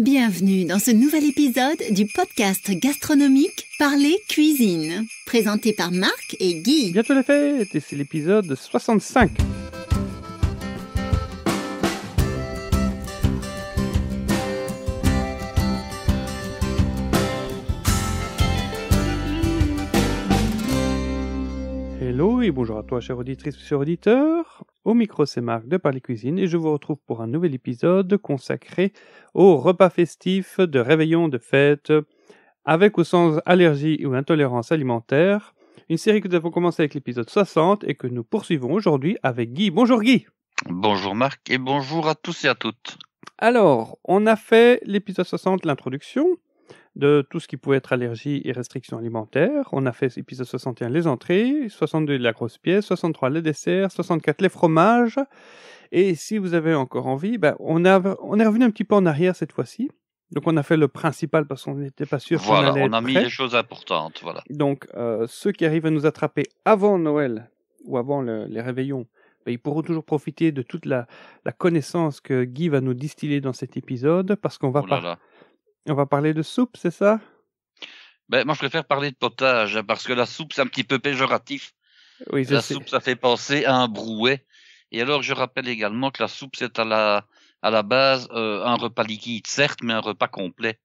Bienvenue dans ce nouvel épisode du podcast gastronomique Parler Cuisine, présenté par Marc et Guy. Bientôt les et c'est l'épisode 65. Hello et bonjour à toi, chère auditrice, chers auditeur. Au micro, c'est Marc de Paris Cuisine et je vous retrouve pour un nouvel épisode consacré au repas festif de réveillon de fête avec ou sans allergie ou intolérance alimentaire. Une série que nous avons commencé avec l'épisode 60 et que nous poursuivons aujourd'hui avec Guy. Bonjour Guy Bonjour Marc et bonjour à tous et à toutes. Alors, on a fait l'épisode 60, l'introduction de tout ce qui pouvait être allergie et restrictions alimentaires. On a fait épisode 61 les entrées, 62 la grosse pièce, 63 les desserts, 64 les fromages. Et si vous avez encore envie, ben, on, a, on est revenu un petit peu en arrière cette fois-ci. Donc on a fait le principal parce qu'on n'était pas sûr. Voilà, on, allait on a mis les choses importantes. Voilà. Donc euh, ceux qui arrivent à nous attraper avant Noël ou avant les réveillons, ben, ils pourront toujours profiter de toute la, la, connaissance que Guy va nous distiller dans cet épisode parce qu'on va, oh parler... On va parler de soupe, c'est ça ben, Moi, je préfère parler de potage, hein, parce que la soupe, c'est un petit peu péjoratif. Oui, la soupe, ça fait penser à un brouet. Et alors, je rappelle également que la soupe, c'est à la, à la base euh, un repas liquide, certes, mais un repas complet.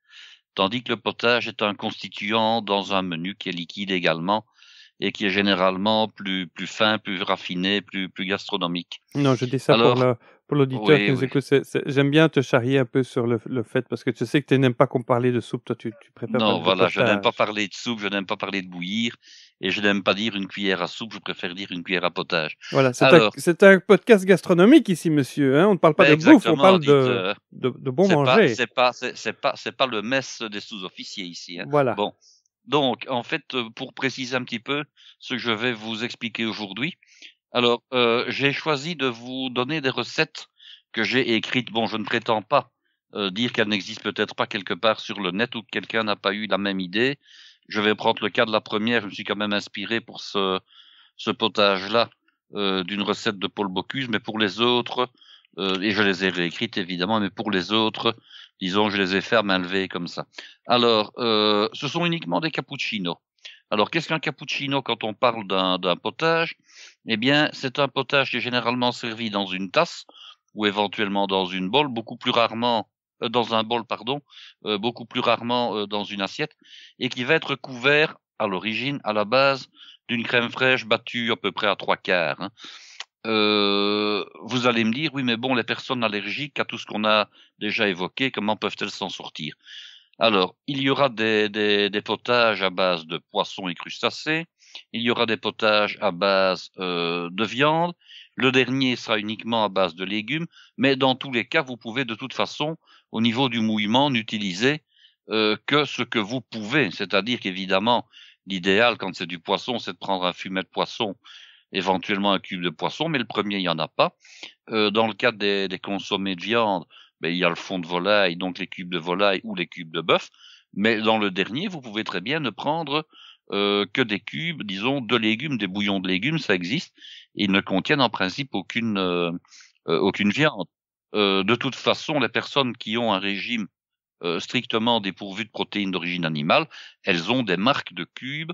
Tandis que le potage est un constituant dans un menu qui est liquide également et qui est généralement plus, plus fin, plus raffiné, plus, plus gastronomique. Non, je dis ça pour, le, pour l'auditeur qui nous écoute, j'aime bien te charrier un peu sur le, le fait parce que tu sais que tu n'aimes pas qu'on parle de soupe. Toi, tu, tu préfères. Non, voilà, je n'aime pas parler de soupe, je n'aime pas parler de bouillir et je n'aime pas dire une cuillère à soupe, je préfère dire une cuillère à potage. Voilà, c'est un, podcast gastronomique ici, monsieur. Hein on ne parle pas de bouffe, on parle de, euh, de, de, bon manger. C'est pas, c'est pas, c'est pas le mess des sous-officiers ici. Hein. Voilà. Bon. Donc, en fait, euh, pour préciser un petit peu ce que je vais vous expliquer aujourd'hui, alors, euh, j'ai choisi de vous donner des recettes que j'ai écrites. Bon, je ne prétends pas euh, dire qu'elles n'existent peut-être pas quelque part sur le net ou que quelqu'un n'a pas eu la même idée. Je vais prendre le cas de la première. Je me suis quand même inspiré pour ce, ce potage-là euh, d'une recette de Paul Bocuse, mais pour les autres, et je les ai réécrites évidemment, mais pour les autres, disons, je les ai fait à comme ça. Alors, ce sont uniquement des cappuccinos. Alors, qu'est-ce qu'un cappuccino quand on parle d'un potage Eh bien, c'est un potage qui est généralement servi dans une tasse ou éventuellement dans une bol, beaucoup plus rarement euh, dans un bol, pardon, euh, beaucoup plus rarement euh, dans une assiette, et qui va être couvert à l'origine, à la base, d'une crème fraîche battue à peu près à trois quarts. Hein. vous allez me dire, oui, mais bon, les personnes allergiques à tout ce qu'on a déjà évoqué, comment peuvent-elles s'en sortir alors, il y aura des, potages à base de poissons et crustacés, il y aura des potages à base euh, de viande, le dernier sera uniquement à base de légumes, mais dans tous les cas, vous pouvez de toute façon, au niveau du mouillement, n'utiliser euh, que ce que vous pouvez, c'est-à-dire qu'évidemment, l'idéal quand c'est du poisson, c'est de prendre un fumet de poisson, éventuellement un cube de poisson, mais le premier, il n'y en a pas. Euh, dans le cas des, des consommés de viande, ben, il y a le fond de volaille, donc les cubes de volaille ou les cubes de bœuf. Mais dans le dernier, vous pouvez très bien ne prendre euh, que des cubes, disons, de légumes, des bouillons de légumes, ça existe. Ils ne contiennent en principe aucune euh, euh, aucune viande. de toute façon, les personnes qui ont un régime strictement dépourvu de protéines d'origine animale, elles ont des marques de cubes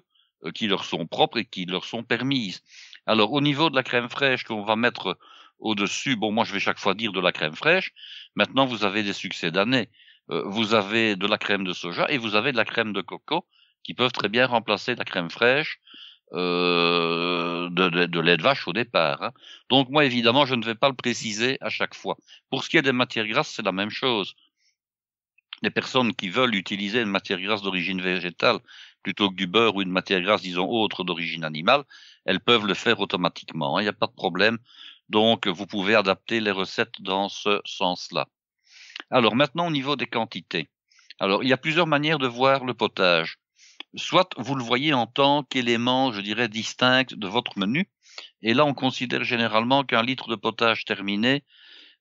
qui leur sont propres et qui leur sont permises. Alors, au niveau de la crème fraîche qu'on va mettre au-dessus, bon, moi je vais chaque fois dire de la crème fraîche. Maintenant, vous avez des succès d'année. Euh, vous avez de la crème de soja et vous avez de la crème de coco qui peuvent très bien remplacer la crème fraîche euh, de, de, lait de vache au départ. Hein. Donc moi, évidemment, je ne vais pas le préciser à chaque fois. Pour ce qui est des matières grasses, c'est la même chose. Les personnes qui veulent utiliser une matière grasse d'origine végétale plutôt que du beurre ou une matière grasse, disons, autre d'origine animale, elles peuvent le faire automatiquement. Hein. Il n'y a pas de problème. Donc, vous pouvez adapter les recettes dans ce sens-là. Alors, maintenant, au niveau des quantités. Alors, il y a plusieurs manières de voir le potage. Soit vous le voyez en tant qu'élément, je dirais, distinct de votre menu. Et là, on considère généralement qu'un litre de potage terminé,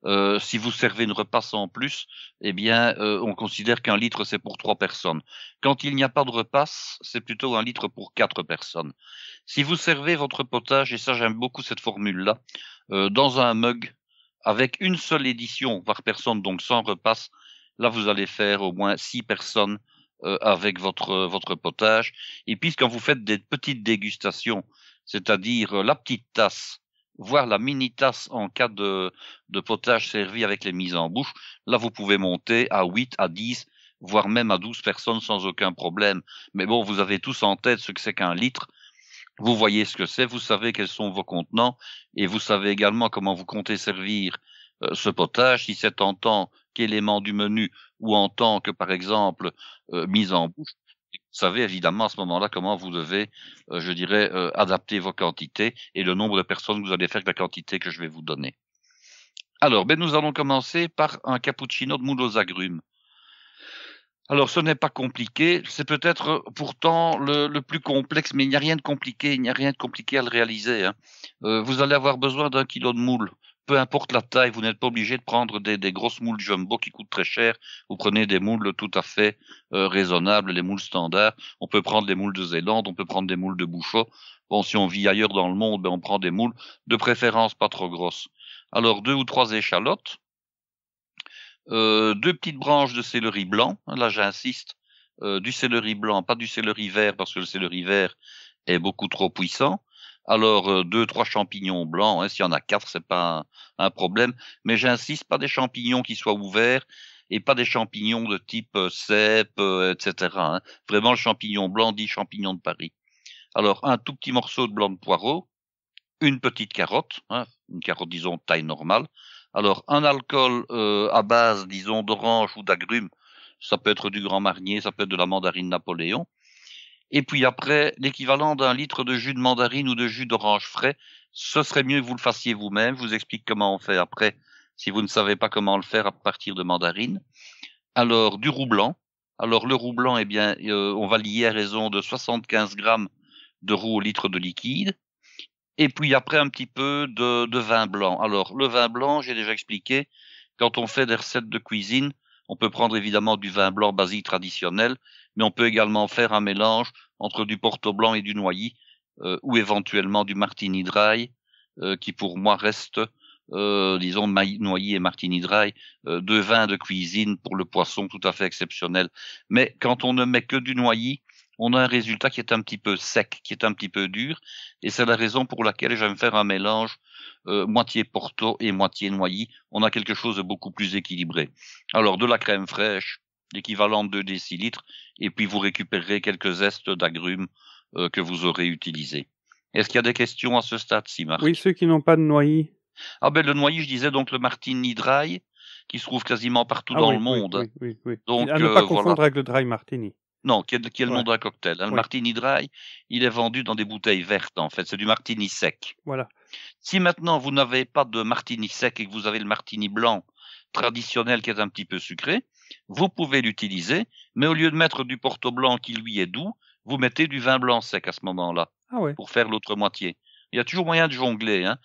euh, si vous servez une repasse en plus, eh bien, euh, on considère qu'un litre, c'est pour trois personnes. Quand il n'y a pas de repasse, c'est plutôt un litre pour quatre personnes. Si vous servez votre potage, et ça j'aime beaucoup cette formule-là, euh, dans un mug avec une seule édition par personne, donc sans repasse, là vous allez faire au moins six personnes euh, avec votre votre potage. Et puis quand vous faites des petites dégustations, c'est-à-dire euh, la petite tasse, voire la mini tasse en cas de, de potage servi avec les mises en bouche, là vous pouvez monter à huit, à dix, voire même à douze personnes sans aucun problème. Mais bon, vous avez tous en tête ce que c'est qu'un litre vous voyez ce que c'est, vous savez quels sont vos contenants et vous savez également comment vous comptez servir euh, ce potage, si c'est en tant qu'élément du menu ou en tant que, par exemple, euh, mise en bouche. Vous savez évidemment à ce moment-là comment vous devez, euh, je dirais, adapter vos quantités et le nombre de personnes que vous allez faire avec la quantité que je vais vous donner. Alors, ben, nous allons commencer par un cappuccino de moules aux agrumes. Alors, ce n'est pas compliqué. C'est peut-être euh, pourtant le, plus complexe, mais il n'y a rien de compliqué. Il n'y a rien de compliqué à le réaliser. Hein. Euh, vous allez avoir besoin d'un kilo de moules, Peu importe la taille, vous n'êtes pas obligé de prendre des, grosses moules jumbo qui coûtent très cher. Vous prenez des moules tout à fait euh, raisonnables, les moules standards. On peut prendre des moules de Zélande, on peut prendre des moules de Bouchot. Bon, si on vit ailleurs dans le monde, ben, on prend des moules, de préférence pas trop grosses. Alors, deux ou trois échalotes, euh, deux petites branches de céleri blanc. Là, j'insiste, euh, du céleri blanc, pas du céleri vert, parce que le céleri vert est beaucoup trop puissant. Alors euh, deux, trois champignons blancs. Hein, S'il y en a quatre, c'est pas un, problème. Mais j'insiste, pas des champignons qui soient ouverts et pas des champignons de type cèpe, etc. Hein. Vraiment le champignon blanc dit champignon de Paris. Alors un tout petit morceau de blanc de poireau, une petite carotte, hein, une carotte disons taille normale, alors, un alcool euh, à base, disons, d'orange ou d'agrumes, ça peut être du Grand Marnier, ça peut être de la mandarine Napoléon. Et puis après, l'équivalent d'un litre de jus de mandarine ou de jus d'orange frais, ce serait mieux que vous le fassiez vous-même. Je vous explique comment on fait après, si vous ne savez pas comment le faire à partir de mandarine. Alors, du roux blanc. Alors, le roux blanc, eh bien, euh, on va lier à raison de 75 grammes de roux au litre de liquide. Et puis après un petit peu de, vin blanc. Alors le vin blanc, j'ai déjà expliqué, quand on fait des recettes de cuisine, on peut prendre évidemment du vin blanc basique traditionnel, mais on peut également faire un mélange entre du porto blanc et du noyé, euh, ou éventuellement du martini dry, euh, qui pour moi reste, euh, disons, noyé et martini dry, deux vins de cuisine pour le poisson tout à fait exceptionnels. Mais quand on ne met que du noyé on a un résultat qui est un petit peu sec, qui est un petit peu dur, et c'est la raison pour laquelle j'aime faire un mélange euh, moitié Porto et moitié noyé. On a quelque chose de beaucoup plus équilibré. Alors de la crème fraîche, l'équivalent de 2 décilitres, et puis vous récupérez quelques zestes d'agrumes euh, que vous aurez utilisés. Est-ce qu'il y a des questions à ce stade-ci, Oui, ceux qui n'ont pas de noyé. Ah ben le noyé, je disais donc le martini dry, qui se trouve quasiment partout ah dans le monde. Donc, ah, ne euh, pas confondre avec le dry martini. Non, qui est, le nom d'un cocktail. Hein. Le martini dry, il est vendu dans des bouteilles vertes, en fait. C'est du martini sec. Voilà. Si maintenant vous n'avez pas de martini sec et que vous avez le martini blanc traditionnel qui est un petit peu sucré, vous pouvez l'utiliser, mais au lieu de mettre du porto blanc qui lui est doux, vous mettez du vin blanc sec à ce moment-là ah pour faire l'autre moitié. Il y a toujours moyen de jongler. Hein.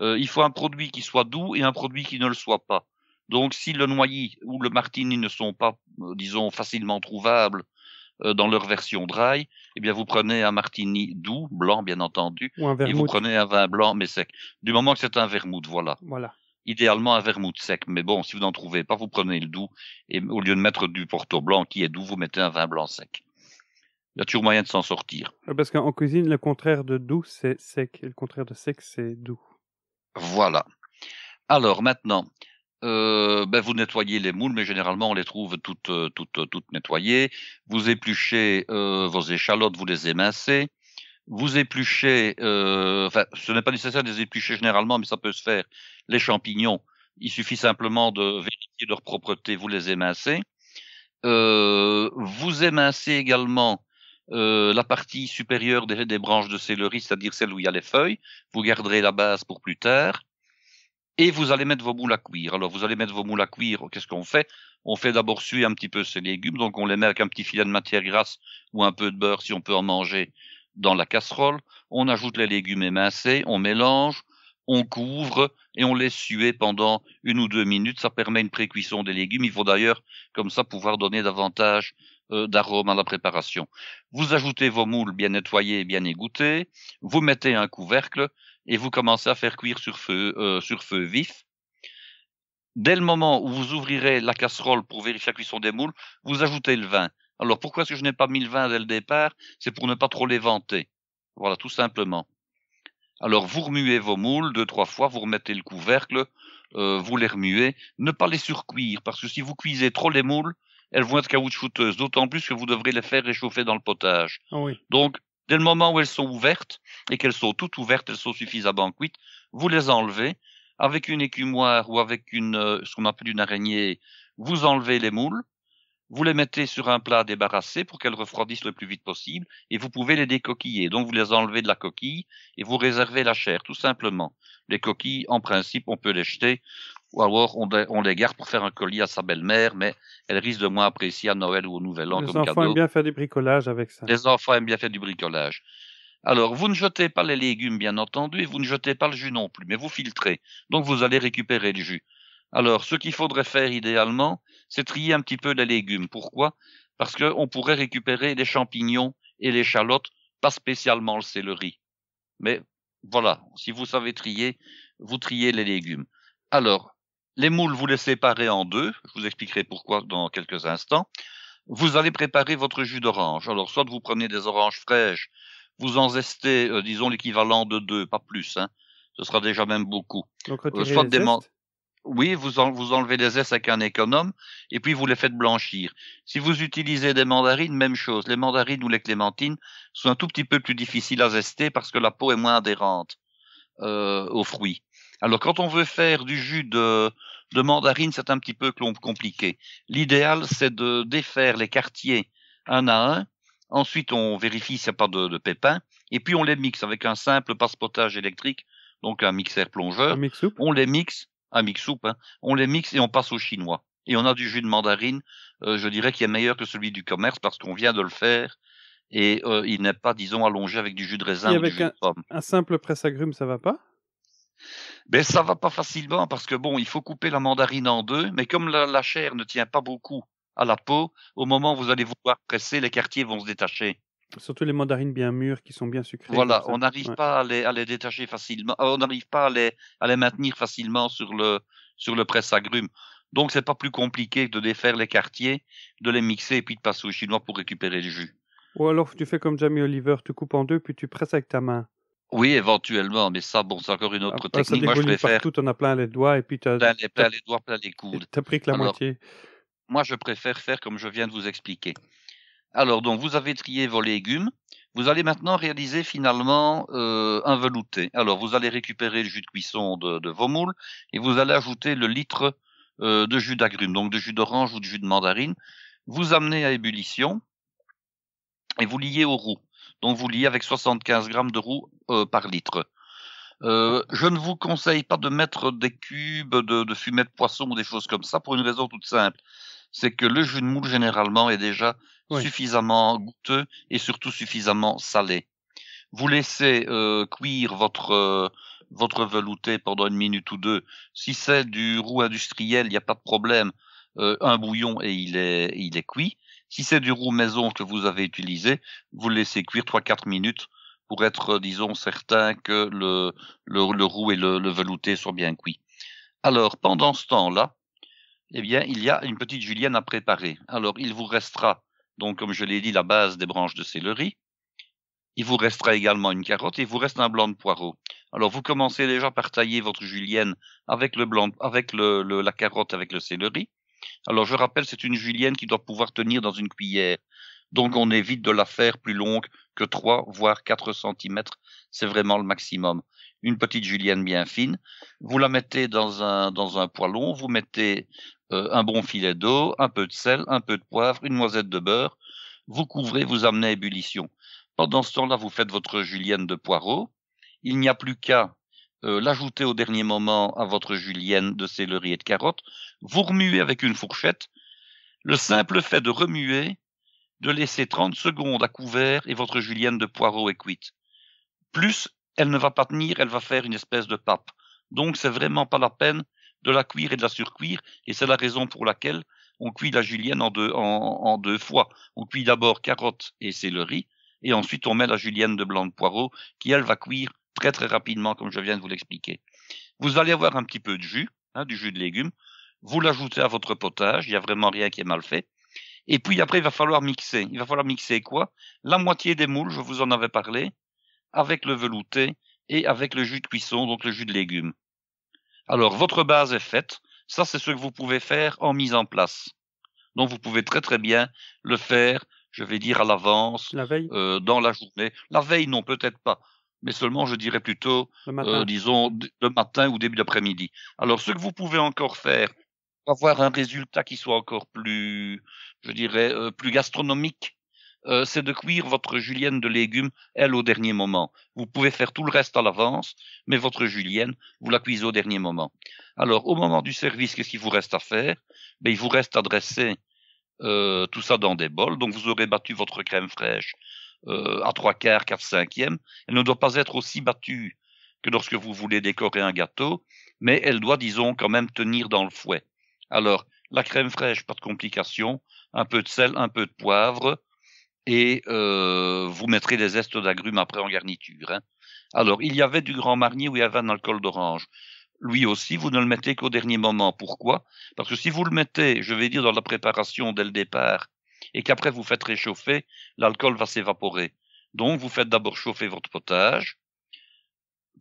Euh, il faut un produit qui soit doux et un produit qui ne le soit pas. Donc si le noyé ou le martini ne sont pas, euh, disons, facilement trouvables euh, dans leur version dry, eh bien vous prenez un martini doux, blanc bien entendu, et vous prenez un vin blanc mais sec. Du moment que c'est un vermouth, voilà. Voilà. Idéalement un vermouth sec, mais bon, si vous n'en trouvez pas, vous prenez le doux et au lieu de mettre du porto blanc qui est doux, vous mettez un vin blanc sec. Il y a toujours moyen de s'en sortir. Euh, parce qu'en cuisine, le contraire de doux, c'est sec. Et le contraire de sec, c'est doux. Voilà. Alors maintenant, euh, ben, vous nettoyez les moules, mais généralement on les trouve toutes, euh, toutes, euh, toutes nettoyées. Vous épluchez vos échalotes, vous les émincez. Vous épluchez, ce n'est pas nécessaire de les éplucher généralement, mais ça peut se faire. Les champignons, il suffit simplement de vérifier leur propreté, vous les émincez. vous émincez également la partie supérieure des branches de céleri, c'est-à-dire celle où il y a les feuilles. Vous garderez la base pour plus tard et vous allez mettre vos moules à cuire. Alors vous allez mettre vos moules à cuire, qu'est-ce qu'on fait On fait d'abord suer un petit peu ces légumes, donc on les met avec un petit filet de matière grasse ou un peu de beurre si on peut en manger dans la casserole, on ajoute les légumes émincés, on mélange, on couvre et on laisse suer pendant une ou deux minutes. Ça permet une précuisson des légumes. Il faut d'ailleurs, comme ça, pouvoir donner davantage euh, d'arôme à la préparation. Vous ajoutez vos moules bien nettoyés et bien égouttés, vous mettez un couvercle et vous commencez à faire cuire sur feu, euh, sur feu vif. Dès le moment où vous ouvrirez la casserole pour vérifier la cuisson des moules, vous ajoutez le vin. Alors pourquoi est-ce que je n'ai pas mis le vin dès le départ C'est pour ne pas trop les vanter. Voilà, tout simplement. Alors vous remuez vos moules deux, trois fois, vous remettez le couvercle, euh, vous les remuez. Ne pas les surcuire, parce que si vous cuisez trop les moules, elles vont être caoutchouteuses, d'autant plus que vous devrez les faire réchauffer dans le potage. Ah oui. Donc Dès le moment où elles sont ouvertes, et qu'elles sont toutes ouvertes, elles sont suffisamment cuites, vous les enlevez. Avec une écumoire ou avec une, euh, ce qu'on appelle une araignée, vous enlevez les moules, vous les mettez sur un plat débarrassé pour qu'elles refroidissent le plus vite possible, et vous pouvez les décoquiller. Donc vous les enlevez de la coquille et vous réservez la chair, tout simplement. Les coquilles, en principe, on peut les jeter ou alors on, les garde pour faire un colis à sa belle-mère, mais elle risque de moins apprécier à Noël ou au Nouvel An les comme cadeau. Les enfants aiment bien faire du bricolage avec ça. Les enfants aiment bien faire du bricolage. Alors, vous ne jetez pas les légumes, bien entendu, et vous ne jetez pas le jus non plus, mais vous filtrez. Donc, vous allez récupérer le jus. Alors, ce qu'il faudrait faire idéalement, c'est trier un petit peu les légumes. Pourquoi Parce qu'on pourrait récupérer les champignons et les chalottes, pas spécialement le céleri. Mais voilà, si vous savez trier, vous triez les légumes. Alors, les moules, vous les séparez en deux. Je vous expliquerai pourquoi dans quelques instants. Vous allez préparer votre jus d'orange. Alors, soit vous prenez des oranges fraîches, vous en zestez, euh, disons, l'équivalent de deux, pas plus. Hein. Ce sera déjà même beaucoup. Donc, euh, soit des oui, vous, enlevez les zestes avec un économe et puis vous les faites blanchir. Si vous utilisez des mandarines, même chose. Les mandarines ou les clémentines sont un tout petit peu plus difficiles à zester parce que la peau est moins adhérente euh, aux fruits. Alors quand on veut faire du jus de, de mandarine, c'est un petit peu compliqué. L'idéal, c'est de défaire les quartiers un à un. Ensuite, on vérifie s'il n'y a pas de, de, pépins. Et puis, on les mixe avec un simple passepotage électrique, donc un mixeur plongeur. Un mix on les mixe, un mix soupe, hein. on les mixe et on passe au chinois. Et on a du jus de mandarine, euh, je dirais, qu'il est meilleur que celui du commerce parce qu'on vient de le faire et euh, il n'est pas, disons, allongé avec du jus de raisin. ou du un, jus de pomme. un simple presse-agrumes, ça va pas mais ben, ça va pas facilement parce que bon, il faut couper la mandarine en deux, mais comme la, chair ne tient pas beaucoup à la peau, au moment où vous allez vouloir presser, les quartiers vont se détacher. Surtout les mandarines bien mûres qui sont bien sucrées. Voilà, euh, on n'arrive pas à les, détacher facilement, on n'arrive pas à les, maintenir facilement sur le, sur le presse-agrumes. Donc c'est pas plus compliqué de défaire les quartiers, de les mixer et puis de passer au chinois pour récupérer le jus. Ou alors tu fais comme Jamie Oliver, tu coupes en deux puis tu presses avec ta main. Oui, éventuellement, mais ça, bon, c'est encore une autre technique. Moi, je préfère. on a plein les doigts et puis les, doigts, les coudes. T'as pris que la moitié. Moi, je préfère faire comme je viens de vous expliquer. Alors, donc, vous avez trié vos légumes. Vous allez maintenant réaliser finalement euh, un velouté. Alors, vous allez récupérer le jus de cuisson de, vos moules et vous allez ajouter le litre euh, de jus d'agrumes, donc de jus d'orange ou de jus de mandarine. Vous amenez à ébullition et vous liez aux roux. Donc vous liez avec 75 grammes de roux euh, par litre. Euh, je ne vous conseille pas de mettre des cubes de, de fumée de poisson ou des choses comme ça pour une raison toute simple. C'est que le jus de moule généralement est déjà suffisamment goûteux et surtout suffisamment salé. Vous laissez euh, cuire votre votre velouté pendant une minute ou deux. Si c'est du roux industriel, il n'y a pas de problème. un bouillon et il est il est cuit. Si c'est du roux maison que vous avez utilisé, vous le laissez cuire 3-4 minutes pour être, euh, disons, certain que le, le, roux et le, velouté soient bien cuits. Alors, pendant ce temps-là, eh bien, il y a une petite julienne à préparer. Alors, il vous restera, donc, comme je l'ai dit, la base des branches de céleri. Il vous restera également une carotte et il vous reste un blanc de poireau. Alors, vous commencez déjà par tailler votre julienne avec le blanc, avec le, la carotte, avec le céleri. Alors je rappelle, c'est une julienne qui doit pouvoir tenir dans une cuillère. Donc on évite de la faire plus longue que 3 voire 4 cm, c'est vraiment le maximum. Une petite julienne bien fine, vous la mettez dans un dans un poêlon, vous mettez euh, un bon filet d'eau, un peu de sel, un peu de poivre, une noisette de beurre, vous couvrez, vous amenez à ébullition. Pendant ce temps-là, vous faites votre julienne de poireaux. Il n'y a plus qu'à euh, l'ajouter au dernier moment à votre julienne de céleri et de carottes, vous remuez avec une fourchette. Le simple fait de remuer, de laisser 30 secondes à couvert et votre julienne de poireaux est cuite. Plus, elle ne va pas tenir, elle va faire une espèce de pape. Donc c'est vraiment pas la peine de la cuire et de la surcuire, et c'est la raison pour laquelle on cuit la julienne en deux, en, deux fois. On cuit d'abord carotte et céleri, et ensuite on met la julienne de blanc de poireau qui elle va cuire très très rapidement, comme je viens de vous l'expliquer. Vous allez avoir un petit peu de jus, hein, du jus de légumes. Vous l'ajoutez à votre potage. Il n'y a vraiment rien qui est mal fait. Et puis après, il va falloir mixer. Il va falloir mixer quoi La moitié des moules, je vous en avais parlé, avec le velouté et avec le jus de cuisson, donc le jus de légumes. Alors, votre base est faite. Ça, c'est ce que vous pouvez faire en mise en place. Donc, vous pouvez très très bien le faire, je vais dire, à l'avance. Euh, dans la journée. La veille, non, peut-être pas mais seulement, je dirais plutôt, euh, disons, le matin ou début d'après-midi. Alors, ce que vous pouvez encore faire pour avoir un résultat qui soit encore plus, je dirais, euh, plus gastronomique, euh, c'est de cuire votre julienne de légumes, elle, au dernier moment. Vous pouvez faire tout le reste à l'avance, mais votre julienne, vous la cuisez au dernier moment. Alors, au moment du service, qu'est-ce qu'il vous reste à faire ben, Il vous reste à dresser tout ça dans des bols. Donc, vous aurez battu votre crème fraîche euh, à trois quarts, quatre cinquièmes. Elle ne doit pas être aussi battue que lorsque vous voulez décorer un gâteau, mais elle doit, disons, quand même tenir dans le fouet. Alors, la crème fraîche, pas de complications, un peu de sel, un peu de poivre, et euh, vous mettrez des zestes d'agrumes après en garniture. Hein. Alors, il y avait du Grand Marnier où il y avait un alcool d'orange. Lui aussi, vous ne le mettez qu'au dernier moment. Pourquoi Parce que si vous le mettez, je vais dire, dans la préparation dès le départ, et qu'après vous faites réchauffer, l'alcool va s'évaporer. Donc vous faites d'abord chauffer votre potage.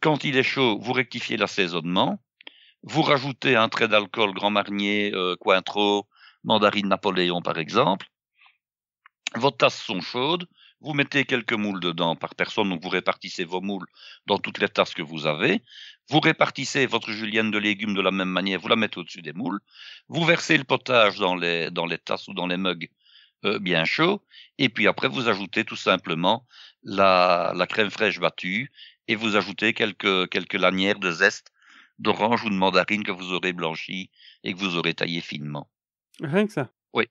Quand il est chaud, vous rectifiez l'assaisonnement. Vous rajoutez un trait d'alcool Grand Marnier, euh, Cointreau, Mandarine Napoléon par exemple. Vos tasses sont chaudes. Vous mettez quelques moules dedans par personne, donc vous répartissez vos moules dans toutes les tasses que vous avez. Vous répartissez votre julienne de légumes de la même manière, vous la mettez au-dessus des moules. Vous versez le potage dans les, dans les tasses ou dans les mugs euh, bien chaud. Et puis après, vous ajoutez tout simplement la, la crème fraîche battue et vous ajoutez quelques, quelques lanières de zeste d'orange ou de mandarine que vous aurez blanchi et que vous aurez taillé finement. Rien que ça. Oui.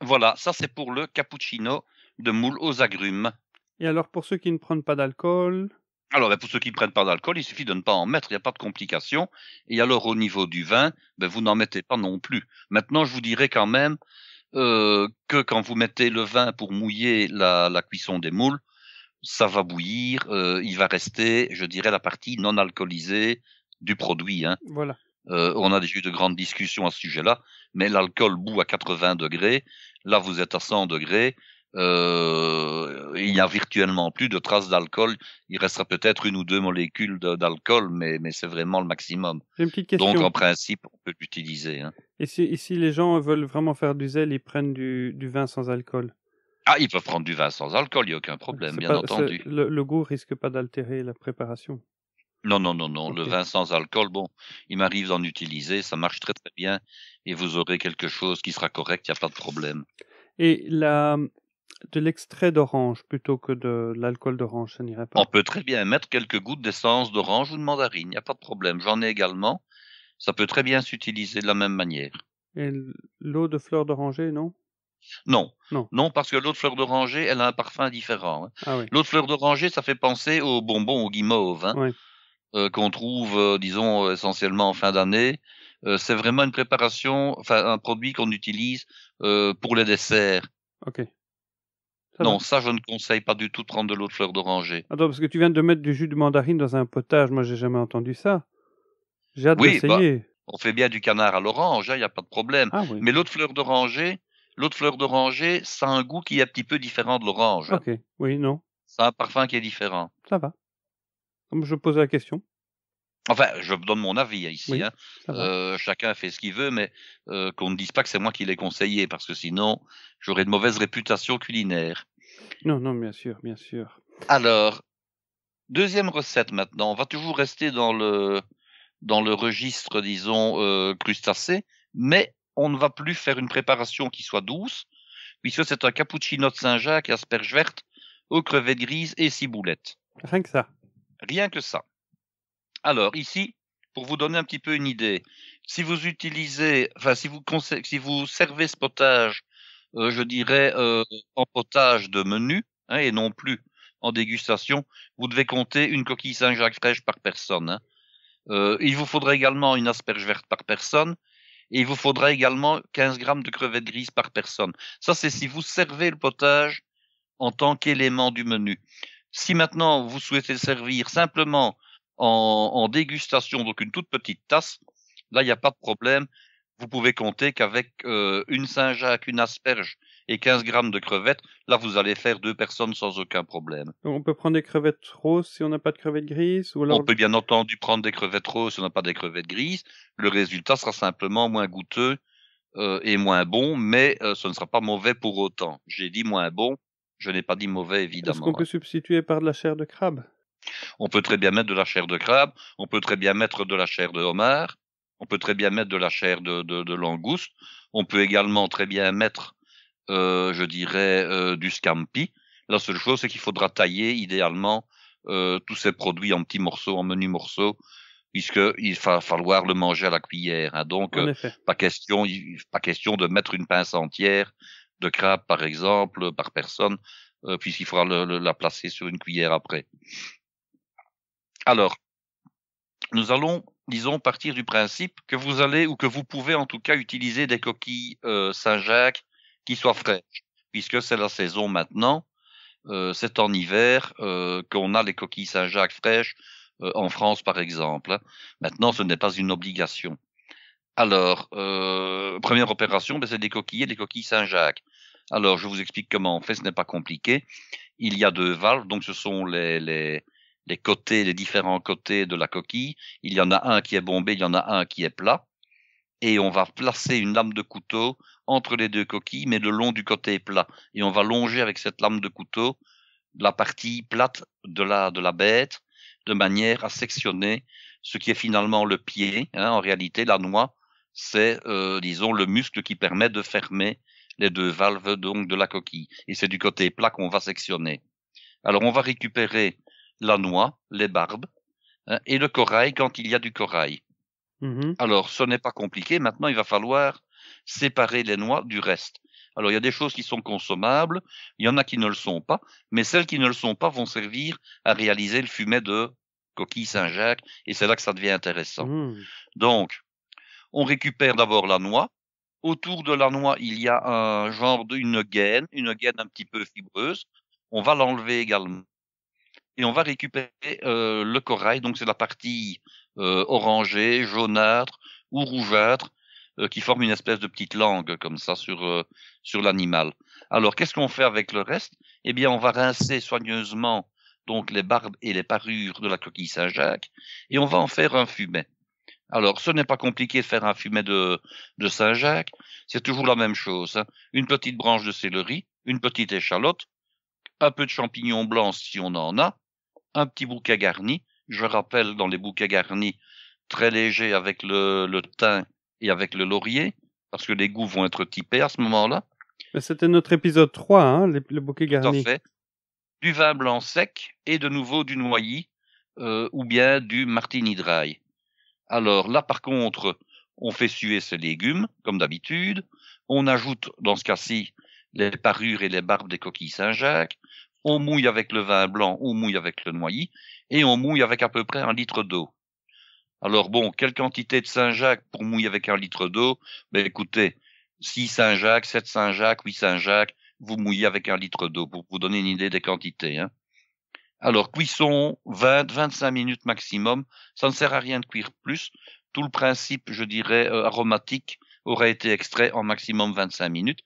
Voilà, ça c'est pour le cappuccino de moule aux agrumes. Et alors pour ceux qui ne prennent pas d'alcool alors, ben, pour ceux qui ne prennent pas d'alcool, il suffit de ne pas en mettre, il n'y a pas de complications. Et alors, au niveau du vin, ben, vous n'en mettez pas non plus. Maintenant, je vous dirais quand même euh, que quand vous mettez le vin pour mouiller la, cuisson des moules, ça va bouillir, euh, il va rester, je dirais, la partie non alcoolisée du produit. Hein. Voilà. Euh, on a déjà eu de grandes discussions à ce sujet-là, mais l'alcool bout à 80 degrés, là vous êtes à 100 degrés, euh, il n'y a virtuellement plus de traces d'alcool. Il restera peut-être une ou deux molécules d'alcool, mais, mais c'est vraiment le maximum. Donc en principe, on peut l'utiliser. Hein. Et, si, les gens veulent vraiment faire du zèle, ils prennent du, vin sans alcool Ah, ils peuvent prendre du vin sans alcool, il n'y a aucun problème, bien entendu. Le, goût goût risque pas d'altérer la préparation non, non, non, non. Le vin sans alcool, bon, il m'arrive d'en utiliser, ça marche très très bien, et vous aurez quelque chose qui sera correct, il n'y a pas de problème. Et la, de l'extrait d'orange plutôt que de l'alcool d'orange, ça n'irait pas. On peut très bien mettre quelques gouttes d'essence d'orange ou de mandarine, il n'y a pas de problème. J'en ai également. Ça peut très bien s'utiliser de la même manière. Et l'eau de fleur d'oranger, non non. non. non. parce que l'eau de fleur d'oranger, elle a un parfum différent. Hein. Ah l'eau de fleur d'oranger, ça fait penser aux bonbons, aux guimauves, hein, oui. Euh, qu'on trouve, euh, disons, euh, essentiellement en fin d'année. c'est vraiment une préparation, enfin, un produit qu'on utilise pour les desserts. Ok non, ça je ne conseille pas du tout de prendre de l'eau de fleur d'oranger. Attends, ah, parce que tu viens de mettre du jus de mandarine dans un potage, moi j'ai jamais entendu ça. J'ai hâte bah, d'essayer. on fait bien du canard à l'orange, il hein, n'y a pas de problème. Ah, Mais l'eau de fleur d'oranger, l'eau de fleur d'oranger, ça a un goût qui est un petit peu différent de l'orange. Ok, oui, non. Ça a un parfum qui est différent. Ça va. Comme je posais la question. Enfin, je donne mon avis ici. hein. Euh, chacun fait ce qu'il veut, mais euh, qu'on ne dise pas que c'est moi qui l'ai conseillé, parce que sinon, j'aurais de mauvaise réputation culinaire. Non, non, bien sûr, bien sûr. Alors, deuxième recette maintenant. On va toujours rester dans le dans le registre, disons, euh, crustacé, mais on ne va plus faire une préparation qui soit douce, puisque c'est un cappuccino de Saint-Jacques, asperges vertes, aux crevettes grises et ciboulette. Rien que ça. Rien que ça. Alors ici, pour vous donner un petit peu une idée, si vous utilisez, enfin si vous si vous servez ce potage, euh, je dirais euh, en potage de menu hein, et non plus en dégustation, vous devez compter une coquille Saint-Jacques fraîche par personne. Hein. Euh, il vous faudra également une asperge verte par personne. Et il vous faudra également 15 grammes de crevettes grises par personne. Ça, c'est si vous servez le potage en tant qu'élément du menu. Si maintenant vous souhaitez servir simplement en, dégustation, donc une toute petite tasse, là, il n'y a pas de problème. Vous pouvez compter qu'avec euh, une Saint-Jacques, une asperge et 15 grammes de crevettes, là, vous allez faire deux personnes sans aucun problème. on peut prendre des crevettes roses si on n'a pas de crevettes grises ou alors... On peut bien entendu prendre des crevettes roses si on n'a pas des crevettes grises. Le résultat sera simplement moins goûteux euh, et moins bon, mais euh, ce ne sera pas mauvais pour autant. J'ai dit moins bon, je n'ai pas dit mauvais, évidemment. Est-ce qu'on peut substituer par de la chair de crabe on peut très bien mettre de la chair de crabe, on peut très bien mettre de la chair de homard, on peut très bien mettre de la chair de, de, langouste, on peut également très bien mettre, euh, je dirais, euh, du scampi. La seule chose, c'est qu'il faudra tailler idéalement euh, tous ces produits en petits morceaux, en menus morceaux, puisqu'il va falloir le manger à la cuillère. Hein. Donc, pas question, pas question de mettre une pince entière de crabe, par exemple, par personne, puisqu'il faudra la placer sur une cuillère après. Alors, nous allons, disons, partir du principe que vous allez ou que vous pouvez en tout cas utiliser des coquilles euh, Saint-Jacques qui soient fraîches, puisque c'est la saison maintenant. Euh, c'est en hiver euh, qu'on a les coquilles Saint-Jacques fraîches en France, par exemple. Hein. Maintenant, ce n'est pas une obligation. Alors, première opération, ben, c'est des coquilles et des coquilles Saint-Jacques. Alors, je vous explique comment on fait, ce n'est pas compliqué. Il y a deux valves, donc ce sont les, les les côtés, les différents côtés de la coquille. Il y en a un qui est bombé, il y en a un qui est plat. Et on va placer une lame de couteau entre les deux coquilles, mais le long du côté plat. Et on va longer avec cette lame de couteau la partie plate de la, de la bête, de manière à sectionner ce qui est finalement le pied. Hein. en réalité, la noix, c'est, euh, disons, le muscle qui permet de fermer les deux valves donc de la coquille. Et c'est du côté plat qu'on va sectionner. Alors on va récupérer la noix, les barbes hein, et le corail quand il y a du corail. Mmh Alors, ce n'est pas compliqué. Maintenant, il va falloir séparer les noix du reste. Alors, il y a des choses qui sont consommables, il y en a qui ne le sont pas, mais celles qui ne le sont pas vont servir à réaliser le fumet de coquille Saint-Jacques, et c'est là que ça devient intéressant. Mmh. Donc, on récupère d'abord la noix. Autour de la noix, il y a un genre d'une gaine, une gaine un petit peu fibreuse. On va l'enlever également et on va récupérer euh, le corail. Donc c'est la partie euh, orangée, jaunâtre ou rougeâtre euh, qui forme une espèce de petite langue comme ça sur sur l'animal. Alors qu'est-ce qu'on fait avec le reste Eh bien on va rincer soigneusement donc les barbes et les parures de la coquille Saint-Jacques et on va en faire un fumet. Alors, ce n'est pas compliqué de faire un fumet de, de Saint-Jacques. C'est toujours la même chose. Hein. Une petite branche de céleri, une petite échalote, un peu de champignons blancs si on en a, un petit bouquet garni. Je rappelle dans les bouquets garnis, très légers avec le, le thym et avec le laurier, parce que les goûts vont être typés à ce moment-là. Mais ben, C'était notre épisode 3, hein, le, bouquet garni. Tout fait. Du vin blanc sec et de nouveau du noyé euh, ou bien du martini dry. Alors là, par contre, on fait suer ces légumes, comme d'habitude. On ajoute, dans ce cas-ci, les parures et les barbes des coquilles Saint-Jacques on mouille avec le vin blanc, on mouille avec le noyé. et on mouille avec à peu près un litre d'eau. Alors bon, quelle quantité de Saint-Jacques pour mouiller avec un litre d'eau Mais ben écoutez, 6 Saint-Jacques, 7 Saint-Jacques, 8 Saint-Jacques, vous mouillez avec un litre d'eau pour vous donner une idée des quantités. Hein. Alors cuisson 20, 25 minutes maximum, ça ne sert à rien de cuire plus. Tout le principe, je dirais, euh, aromatique aurait été extrait en maximum 25 minutes.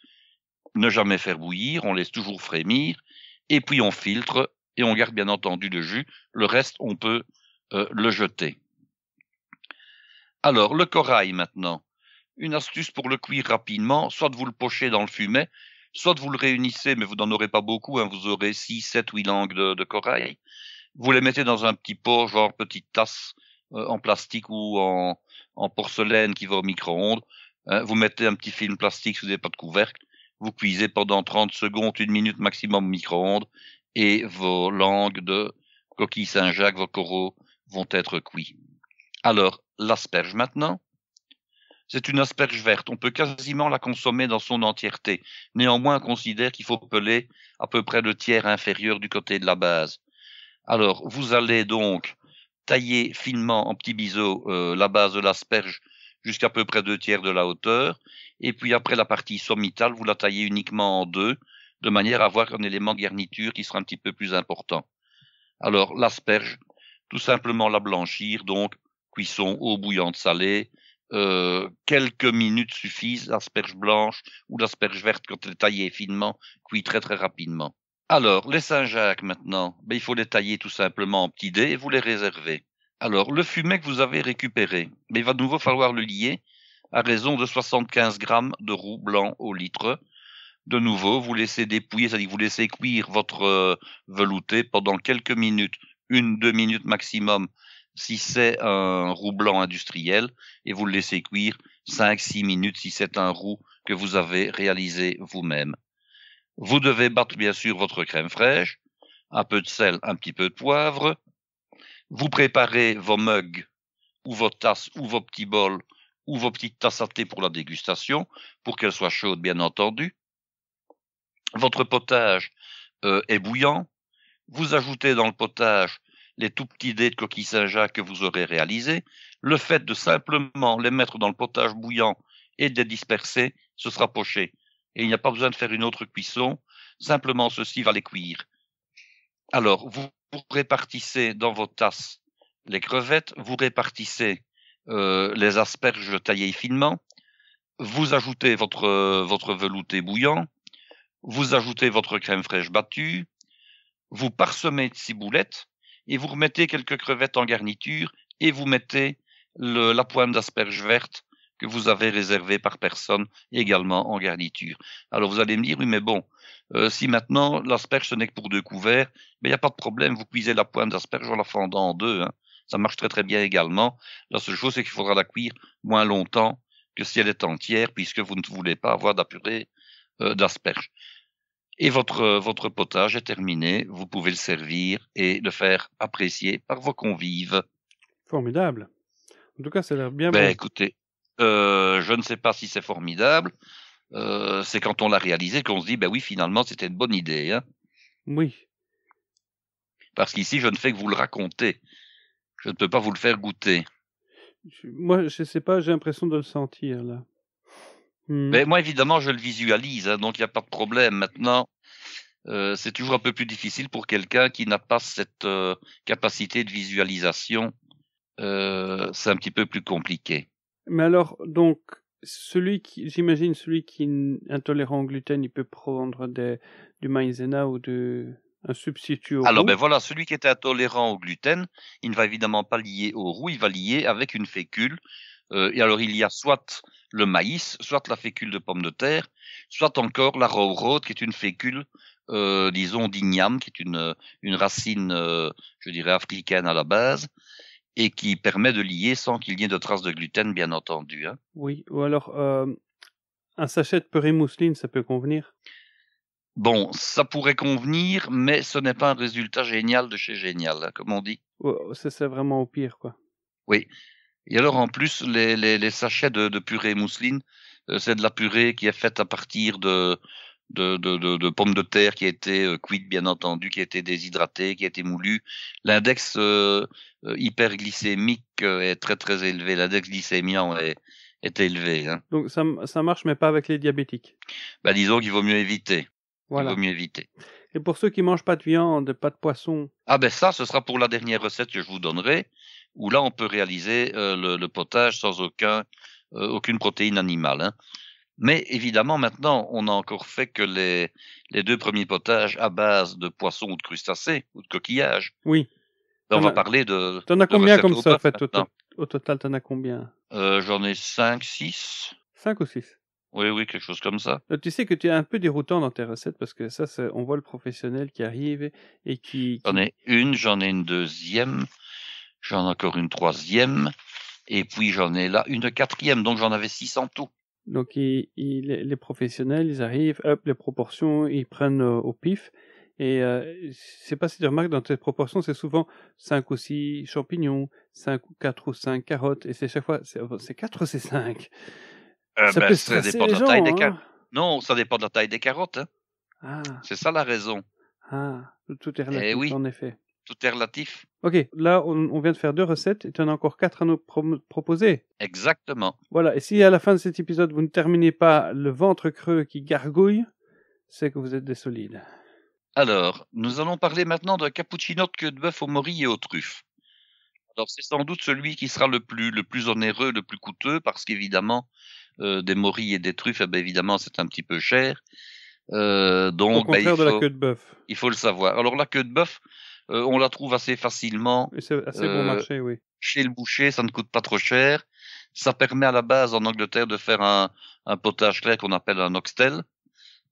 Ne jamais faire bouillir, on laisse toujours frémir, et puis on filtre et on garde bien entendu le jus. Le reste, on peut euh, le jeter. Alors, le corail maintenant. Une astuce pour le cuire rapidement, soit vous le pochez dans le fumet, soit vous le réunissez, mais vous n'en aurez pas beaucoup, hein, vous aurez 6, 7, 8 langues de, corail. Vous les mettez dans un petit pot, genre petite tasse euh, en plastique ou en, porcelaine qui va au micro-ondes. Euh, vous mettez un petit film plastique sous des pas de couvercle vous cuisez pendant 30 secondes, une minute maximum au micro-ondes, et vos langues de coquille Saint-Jacques, vos coraux vont être cuits. Alors, l'asperge maintenant. C'est une asperge verte. On peut quasiment la consommer dans son entièreté. Néanmoins, on considère qu'il faut peler à peu près le tiers inférieur du côté de la base. Alors, vous allez donc tailler finement en petits biseaux euh, la base de l'asperge jusqu'à peu près deux tiers de la hauteur. Et puis après la partie sommitale, vous la taillez uniquement en deux, de manière à avoir un élément garniture qui sera un petit peu plus important. Alors l'asperge, tout simplement la blanchir, donc cuisson, eau bouillante salée. Euh, quelques minutes suffisent, l'asperge blanche ou l'asperge verte quand elle est taillée finement, cuit très très rapidement. Alors, les Saint-Jacques maintenant, ben, il faut les tailler tout simplement en petits dés et vous les réservez. Alors, le fumet que vous avez récupéré, mais il va de nouveau falloir le lier à raison de 75 grammes de roux blanc au litre. De nouveau, vous laissez dépouiller, c'est-à-dire vous laissez cuire votre euh, velouté pendant quelques minutes, une, deux minutes maximum, si c'est un roux blanc industriel, et vous le laissez cuire 5-6 minutes si c'est un roux que vous avez réalisé vous-même. Vous devez battre bien sûr votre crème fraîche, un peu de sel, un petit peu de poivre, vous préparez vos mugs ou vos tasses ou vos petits bols ou vos petites tasses à thé pour la dégustation, pour qu'elles soient chaudes bien entendu. Votre potage euh, est bouillant. Vous ajoutez dans le potage les tout petits dés de coquille Saint-Jacques que vous aurez réalisés. Le fait de simplement les mettre dans le potage bouillant et de les disperser, ce sera poché. Et il n'y a pas besoin de faire une autre cuisson. Simplement, ceci va les cuire. Alors, vous répartissez dans vos tasses les crevettes, vous répartissez euh, les asperges taillées finement, vous ajoutez votre, votre velouté bouillant, vous ajoutez votre crème fraîche battue, vous parsemez de ciboulette et vous remettez quelques crevettes en garniture et vous mettez la pointe d'asperges verte que vous avez réservé par personne également en garniture. Alors vous allez me dire, oui, mais bon, euh, si maintenant l'asperge ce n'est que pour deux couverts, il n'y a pas de problème, vous cuisez la pointe d'asperge en la fendant en deux. Hein. Ça marche très très bien également. La seule chose, c'est qu'il faudra la cuire moins longtemps que si elle est entière, puisque vous ne voulez pas avoir d'apurée euh, d'asperge. Et votre, euh, votre potage est terminé, vous pouvez le servir et le faire apprécier par vos convives. Formidable. En tout cas, ça a l'air bien ben, Écoutez, euh, je ne sais pas si c'est formidable. Euh, c'est quand on l'a réalisé qu'on se dit, ben oui, finalement, c'était une bonne idée. Hein. Oui. Parce qu'ici, je ne fais que vous le raconter. Je ne peux pas vous le faire goûter. moi, je sais pas, j'ai l'impression de le sentir là. Mais hmm. ben, moi, évidemment, je le visualise, hein, donc il n'y a pas de problème. Maintenant, euh, c'est toujours un peu plus difficile pour quelqu'un qui n'a pas cette capacité de visualisation. c'est un petit peu plus compliqué. Mais alors, donc, celui qui, j'imagine, celui qui est intolérant au gluten, il peut prendre des, du maïzena ou de, un substitut au Alors, roux. ben voilà, celui qui est intolérant au gluten, il ne va évidemment pas lier au roux, il va lier avec une fécule. Euh, et alors, il y a soit le maïs, soit la fécule de pomme de terre, soit encore la railroad, qui est une fécule, euh, disons, d'igname, qui est une, une racine, euh, je dirais, africaine à la base et qui permet de lier sans qu'il y ait de traces de gluten, bien entendu. Hein. Oui, ou alors euh, un sachet de purée mousseline, ça peut convenir Bon, ça pourrait convenir, mais ce n'est pas un résultat génial de chez Génial, hein, comme on dit. Oh, oh c'est vraiment au pire, quoi. Oui. Et alors, en plus, les, sachets de, purée mousseline, euh, c'est de la purée qui est faite à partir de, de, pommes de terre qui a été euh, bien entendu, qui a été déshydratée, qui a été moulue. L'index euh, euh, hyperglycémique est très très élevé, l'index glycémiant est, est élevé. Hein. Donc ça, ça marche mais pas avec les diabétiques bah, Disons qu'il vaut mieux éviter. Voilà. Il vaut mieux éviter. Et pour ceux qui mangent pas de viande, pas de poisson Ah ben ça, ce sera pour la dernière recette que je vous donnerai, où là on peut réaliser le, potage sans aucun, aucune protéine animale. Hein. Mais évidemment, maintenant, on n'a encore fait que les, les deux premiers potages à base de poissons ou de crustacés ou de coquillages. Oui. Ben, on va parler de. T'en as combien comme ça, en fait Au, total, au total, t'en as combien euh, J'en ai 5, 6. 5 ou 6 Oui, oui, quelque chose comme ça. Euh, tu sais que tu es un peu déroutant dans tes recettes parce que ça, on voit le professionnel qui arrive et qui. qui... J'en ai une, j'en ai une deuxième, j'en ai encore une troisième, et puis j'en ai là une quatrième, donc j'en avais six en tout. Donc les professionnels, ils arrivent, hop, les proportions, ils prennent euh, au, pif. Et je ne sais pas si tu remarques, dans tes proportions, c'est souvent 5 ou 6 champignons, 5 ou 4 ou 5 carottes, et c'est chaque fois, c'est 4 ou c'est 5 euh, ça, ben, ça, dépend de la taille des hein. carottes. Non, ça dépend de la taille des carottes. Hein. Ah. C'est ça la raison. Ah, tout, est eh relatif, en effet tout est relatif. Ok, là on, vient de faire deux recettes et tu en as encore quatre à nous proposer. Exactement. Voilà, et si à la fin de cet épisode vous ne terminez pas le ventre creux qui gargouille, c'est que vous êtes des solides. Alors, nous allons parler maintenant d'un cappuccino de queue de bœuf au morilles et aux truffes. Alors c'est sans doute celui qui sera le plus le plus onéreux, le plus coûteux, parce qu'évidemment euh, des morilles et des truffes, eh ben, évidemment c'est un petit peu cher. Euh, donc, Au ben, il faut, de la queue de bœuf. Il faut le savoir. Alors la queue de bœuf, euh, on la trouve assez facilement. assez bon euh, marché, oui. Chez le boucher, ça ne coûte pas trop cher. Ça permet à la base en Angleterre de faire un, un potage clair qu'on appelle un oxtel.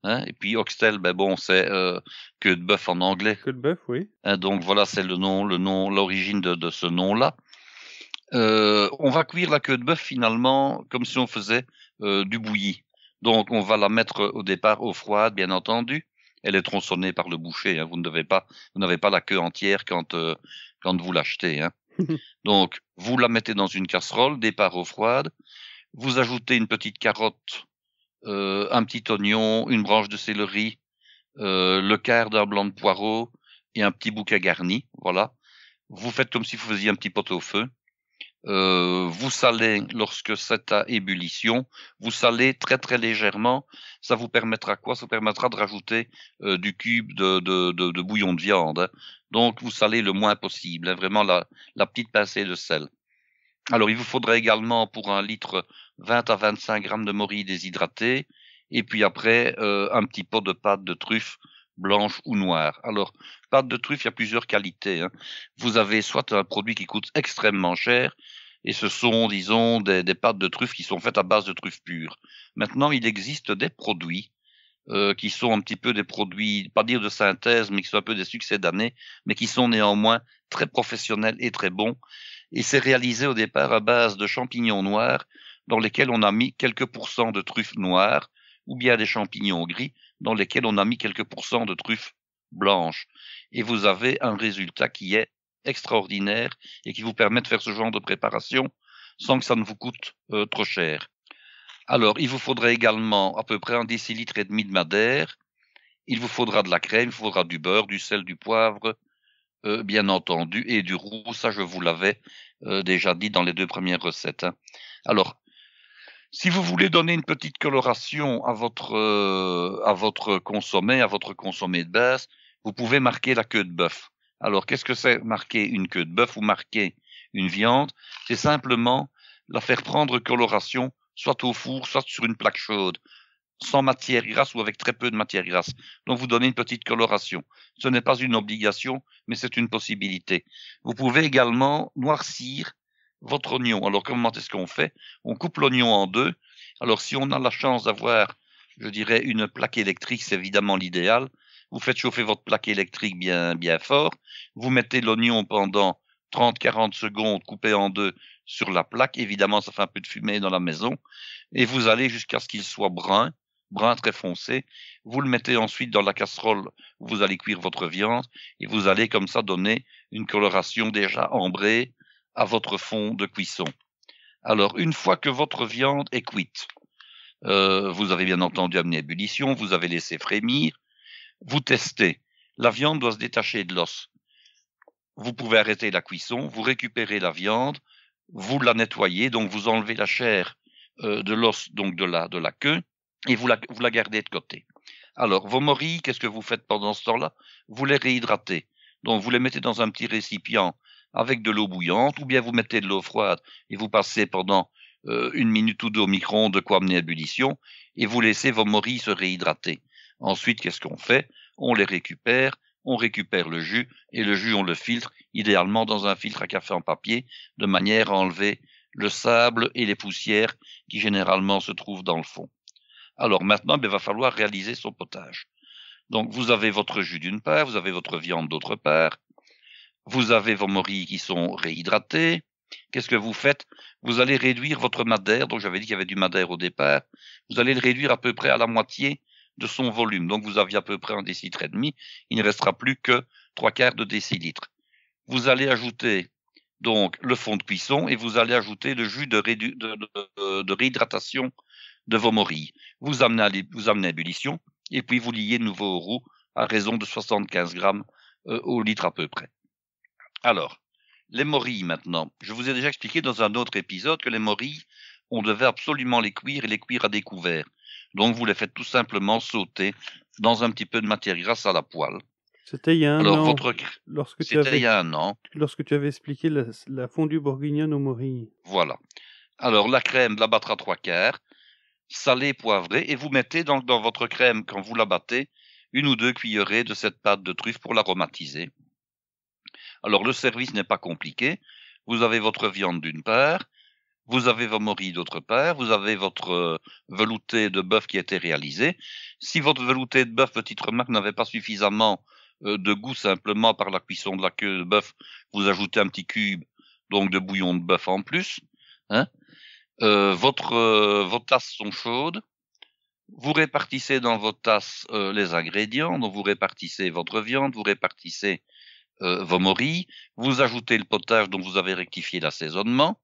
Hein et puis oxtel, ben bon, c'est euh, queue de bœuf en anglais. Queue de bœuf, oui. Hein, donc voilà, c'est le nom, le nom, l'origine de, ce nom-là. on va cuire la queue de bœuf finalement comme si on faisait du bouilli. Donc on va la mettre au départ au froid, bien entendu elle est tronçonnée par le boucher. Hein. Vous ne devez pas, vous n'avez pas la queue entière quand euh, quand vous l'achetez. Hein. Donc vous la mettez dans une casserole, départ eau froide. Vous ajoutez une petite carotte, euh, un petit oignon, une branche de céleri, euh, le quart d'un blanc de poireau et un petit bouquet garni. Voilà. Vous faites comme si vous faisiez un petit pot au feu. Euh, vous salez lorsque c'est à ébullition, vous salez très très légèrement. Ça vous permettra quoi Ça permettra de rajouter euh, du cube de, de, de, bouillon de viande. Hein. Donc vous salez le moins possible, hein, vraiment la, petite pincée de sel. Alors il vous faudra également pour un litre 20 à 25 grammes de morilles déshydratée, et puis après euh, un petit pot de pâte de truffe blanche ou noire. Alors, pâte de truffe, il y a plusieurs qualités. Hein. Vous avez soit un produit qui coûte extrêmement cher, et ce sont, disons, des, des pâtes de truffe qui sont faites à base de truffe pure. Maintenant, il existe des produits euh, qui sont un petit peu des produits, pas dire de synthèse, mais qui sont un peu des succès d'année, mais qui sont néanmoins très professionnels et très bons. Et c'est réalisé au départ à base de champignons noirs, dans lesquels on a mis quelques pourcents de truffes noires, ou bien des champignons gris, dans lesquels on a mis quelques pourcents de truffes blanches. Et vous avez un résultat qui est extraordinaire et qui vous permet de faire ce genre de préparation sans que ça ne vous coûte euh, trop cher. Alors, il vous faudra également à peu près un décilitre et demi de madère. Il vous faudra de la crème, il vous faudra du beurre, du sel, du poivre, euh, bien entendu, et du roux. Ça, je vous l'avais euh, déjà dit dans les deux premières recettes. Hein. Alors, si vous voulez donner une petite coloration à votre euh, à votre consommé, à votre consommé de base, vous pouvez marquer la queue de bœuf. Alors qu'est-ce que c'est marquer une queue de bœuf ou marquer une viande C'est simplement la faire prendre coloration, soit au four, soit sur une plaque chaude, sans matière grasse ou avec très peu de matière grasse. Donc vous donnez une petite coloration. Ce n'est pas une obligation, mais c'est une possibilité. Vous pouvez également noircir votre oignon. Alors comment est-ce qu'on fait On coupe l'oignon en deux. Alors si on a la chance d'avoir, je dirais, une plaque électrique, c'est évidemment l'idéal. Vous faites chauffer votre plaque électrique bien, bien fort. Vous mettez l'oignon pendant 30-40 secondes coupé en deux sur la plaque. Évidemment, ça fait un peu de fumée dans la maison. Et vous allez jusqu'à ce qu'il soit brun, brun très foncé. Vous le mettez ensuite dans la casserole où vous allez cuire votre viande et vous allez comme ça donner une coloration déjà ambrée à votre fond de cuisson. Alors, une fois que votre viande est cuite, euh, vous avez bien entendu amené ébullition, vous avez laissé frémir, vous testez. La viande doit se détacher de l'os. Vous pouvez arrêter la cuisson, vous récupérez la viande, vous la nettoyez, donc vous enlevez la chair euh, de l'os, donc de la, de la queue, et vous la, vous la gardez de côté. Alors, vos morilles, qu'est-ce que vous faites pendant ce temps-là Vous les réhydratez. Donc, vous les mettez dans un petit récipient avec de l'eau bouillante, ou bien vous mettez de l'eau froide et vous passez pendant euh, une minute ou deux au micro de quoi amener ébullition, et vous laissez vos morilles se réhydrater. Ensuite, qu'est-ce qu'on fait On les récupère, on récupère le jus, et le jus, on le filtre, idéalement dans un filtre à café en papier, de manière à enlever le sable et les poussières qui généralement se trouvent dans le fond. Alors maintenant, il ben, va falloir réaliser son potage. Donc vous avez votre jus d'une part, vous avez votre viande d'autre part, vous avez vos morilles qui sont réhydratées. Qu'est-ce que vous faites Vous allez réduire votre madère. Donc j'avais dit qu'il y avait du madère au départ. Vous allez le réduire à peu près à la moitié de son volume. Donc vous aviez à peu près un décilitre et demi. Il ne restera plus que trois quarts de décilitre. Vous allez ajouter donc le fond de cuisson et vous allez ajouter le jus de, euh, de, réhydratation de vos morilles. Vous amenez à, vous ébullition et puis vous liez de nouveau aux roues à raison de 75 grammes euh, au litre à peu près. Alors, les morilles maintenant. Je vous ai déjà expliqué dans un autre épisode que les morilles, on devait absolument les cuire et les cuire à découvert. Donc vous les faites tout simplement sauter dans un petit peu de matière grasse à la poêle. C'était il y a un Alors, an. Votre... Lorsque tu avais... il y a un an. Lorsque tu avais expliqué la, fondue bourguignonne aux morilles. Voilà. Alors la crème, la battre à trois quarts, salée, poivrée, et vous mettez donc dans votre crème, quand vous la battez, une ou deux cuillerées de cette pâte de truffe pour l'aromatiser. Alors le service n'est pas compliqué. Vous avez votre viande d'une part, vous avez vos morilles d'autre part, vous avez votre euh, velouté de bœuf qui a été réalisé. Si votre velouté de bœuf, petite remarque, n'avait pas suffisamment euh, de goût simplement par la cuisson de la queue de bœuf, vous ajoutez un petit cube donc de bouillon de bœuf en plus. Hein euh, votre, vos tasses sont chaudes. Vous répartissez dans vos tasses les ingrédients, donc vous répartissez votre viande, vous répartissez euh, vos vous ajoutez le potage dont vous avez rectifié l'assaisonnement,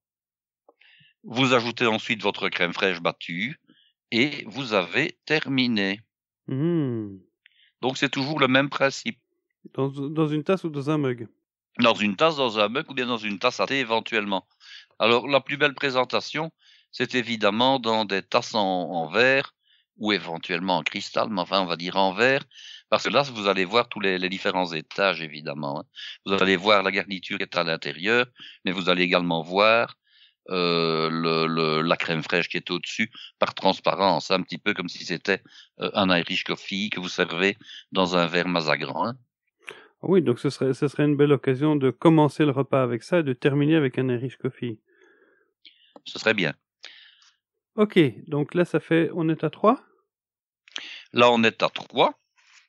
vous ajoutez ensuite votre crème fraîche battue et vous avez terminé. Mmh. Donc c'est toujours le même principe. Dans, une tasse ou dans un mug Dans une tasse, dans un mug ou bien dans une tasse à thé éventuellement. Alors la plus belle présentation, c'est évidemment dans des tasses en verre ou éventuellement en cristal, mais enfin on va dire en verre, parce que là vous allez voir tous les, les différents étages évidemment. Hein. Vous allez voir la garniture qui est à l'intérieur, mais vous allez également voir euh, le, le, la crème fraîche qui est au-dessus par transparence, un petit peu comme si c'était euh, un Irish coffee que vous servez dans un verre mazagran. Hein. Oui, donc ce serait, ce serait une belle occasion de commencer le repas avec ça et de terminer avec un Irish coffee. Ce serait bien. Ok, donc là ça fait, on est à trois Là, on est à trois.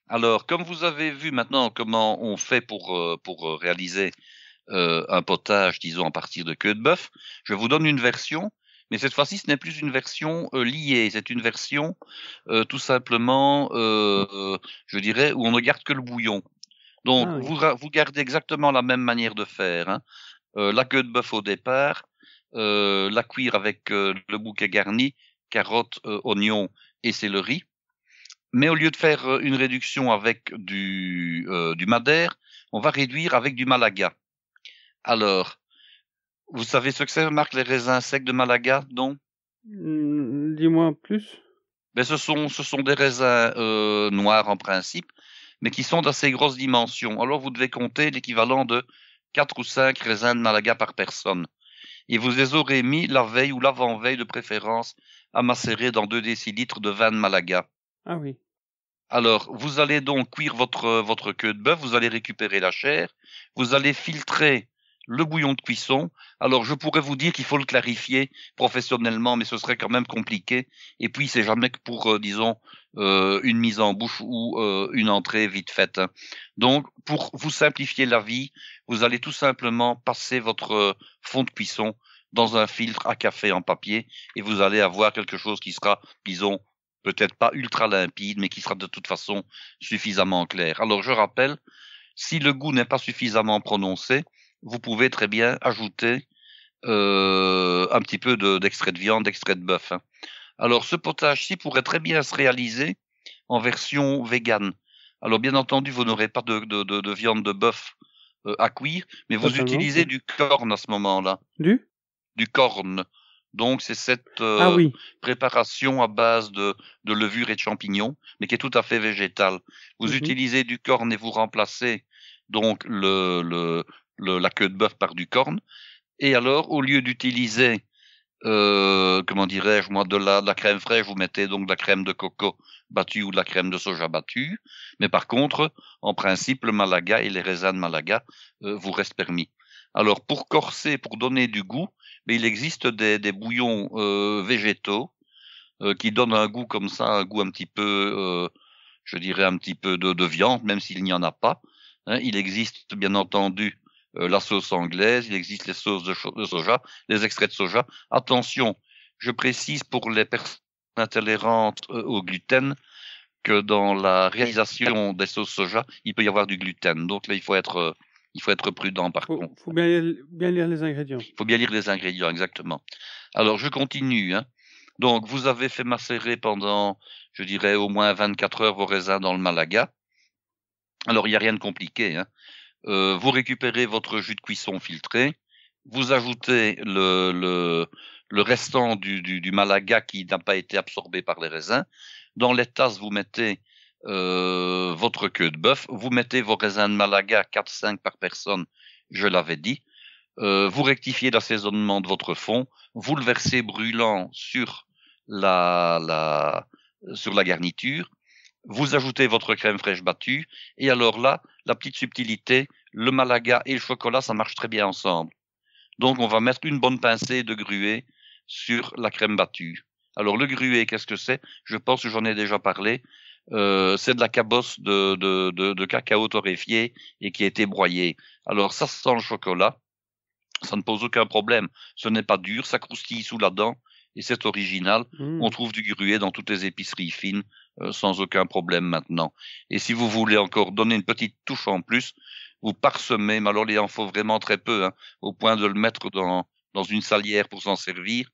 Alors, comme vous avez vu maintenant comment on fait pour, euh, pour euh, réaliser euh, un potage, disons, à partir de queue de bœuf, je vous donne une version, mais cette fois-ci, ce n'est plus une version liée, c'est une version tout simplement, je dirais, où on ne garde que le bouillon. Donc, ah vous, vous gardez exactement la même manière de faire. Hein. la queue de bœuf au départ, la cuire avec le bouquet garni, carottes, oignons et céleri mais au lieu de faire euh, une réduction avec du, euh, du Madère, on va réduire avec du Malaga. Alors, vous savez ce que ça marque les raisins secs de Malaga, non mmh, Dis-moi plus. Mais ben, ce sont, ce sont des raisins euh, noirs en principe, mais qui sont d'assez grosses dimensions. Alors, vous devez compter l'équivalent de 4 ou 5 raisins de Malaga par personne. Et vous les aurez mis la veille ou l'avant-veille de préférence à macérer dans 2 décilitres de vin de Malaga. Ah oui. Alors, vous allez donc cuire votre, euh, votre queue de bœuf, vous allez récupérer la chair, vous allez filtrer le bouillon de cuisson. Alors, je pourrais vous dire qu'il faut le clarifier professionnellement, mais ce serait quand même compliqué. Et puis, c'est jamais que pour, euh, disons, euh, une mise en bouche ou une entrée vite faite. Hein. Donc, pour vous simplifier la vie, vous allez tout simplement passer votre fond de cuisson dans un filtre à café en papier et vous allez avoir quelque chose qui sera, disons, peut-être pas ultra limpide, mais qui sera de toute façon suffisamment clair. Alors je rappelle, si le goût n'est pas suffisamment prononcé, vous pouvez très bien ajouter euh, un petit peu d'extrait de, viande, d'extrait de bœuf. Hein. Alors ce potage-ci pourrait très bien se réaliser en version végane. Alors bien entendu, vous n'aurez pas de, viande de bœuf euh, à cuire, mais vous utilisez du corne à ce moment-là. Du Du corne. Donc c'est cette ah euh, préparation à base de, de levure et de champignons, mais qui est tout à fait végétale. Vous mhm. utilisez du corne et vous remplacez donc le, le, la queue de bœuf par du corne. Et alors, au lieu d'utiliser, euh, comment dirais-je, moi, de la, de la crème fraîche, vous mettez donc de la crème de coco battue ou de la crème de soja battue. Mais par contre, en principe, le malaga et les raisins de malaga euh, vous restent permis. Alors pour corser, pour donner du goût, mais il existe des, bouillons euh, végétaux euh, qui donnent un goût comme ça, un goût un petit peu, euh, je dirais un petit peu de, viande, même s'il n'y en a pas. Hein. il existe bien entendu la sauce anglaise, il existe les sauces de, de, soja, les extraits de soja. Attention, je précise pour les personnes intolérantes au gluten, que dans la réalisation des sauces soja, il peut y avoir du gluten. Donc là, il faut être il faut être prudent par contre. Il faut bien, lire les ingrédients. Il faut bien lire les ingrédients, exactement. Alors je continue. Hein. Donc vous avez fait macérer pendant, je dirais, au moins 24 heures vos raisins dans le Malaga. Alors il n'y a rien de compliqué. Hein. Euh, vous récupérez votre jus de cuisson filtré. Vous ajoutez le, le, le restant du, du, du Malaga qui n'a pas été absorbé par les raisins. Dans les tasses, vous mettez euh, votre queue de bœuf. Vous mettez vos raisins de Malaga, 4-5 par personne, je l'avais dit. Euh, vous rectifiez l'assaisonnement de votre fond. Vous le versez brûlant sur la, la, sur la garniture. Vous ajoutez votre crème fraîche battue. Et alors là, la petite subtilité, le Malaga et le chocolat, ça marche très bien ensemble. Donc on va mettre une bonne pincée de grué sur la crème battue. Alors le gruet, qu'est-ce que c'est Je pense que j'en ai déjà parlé. Euh, c'est de la cabosse de, de, de, cacao torréfié et qui a été broyé. Alors ça sent le chocolat, ça ne pose aucun problème. Ce n'est pas dur, ça croustille sous la dent et c'est original. Mmh. On trouve du gruet dans toutes les épiceries fines euh, sans aucun problème maintenant. Et si vous voulez encore donner une petite touche en plus, vous parsemez, mais alors il en faut vraiment très peu, hein, au point de le mettre dans, dans une salière pour s'en servir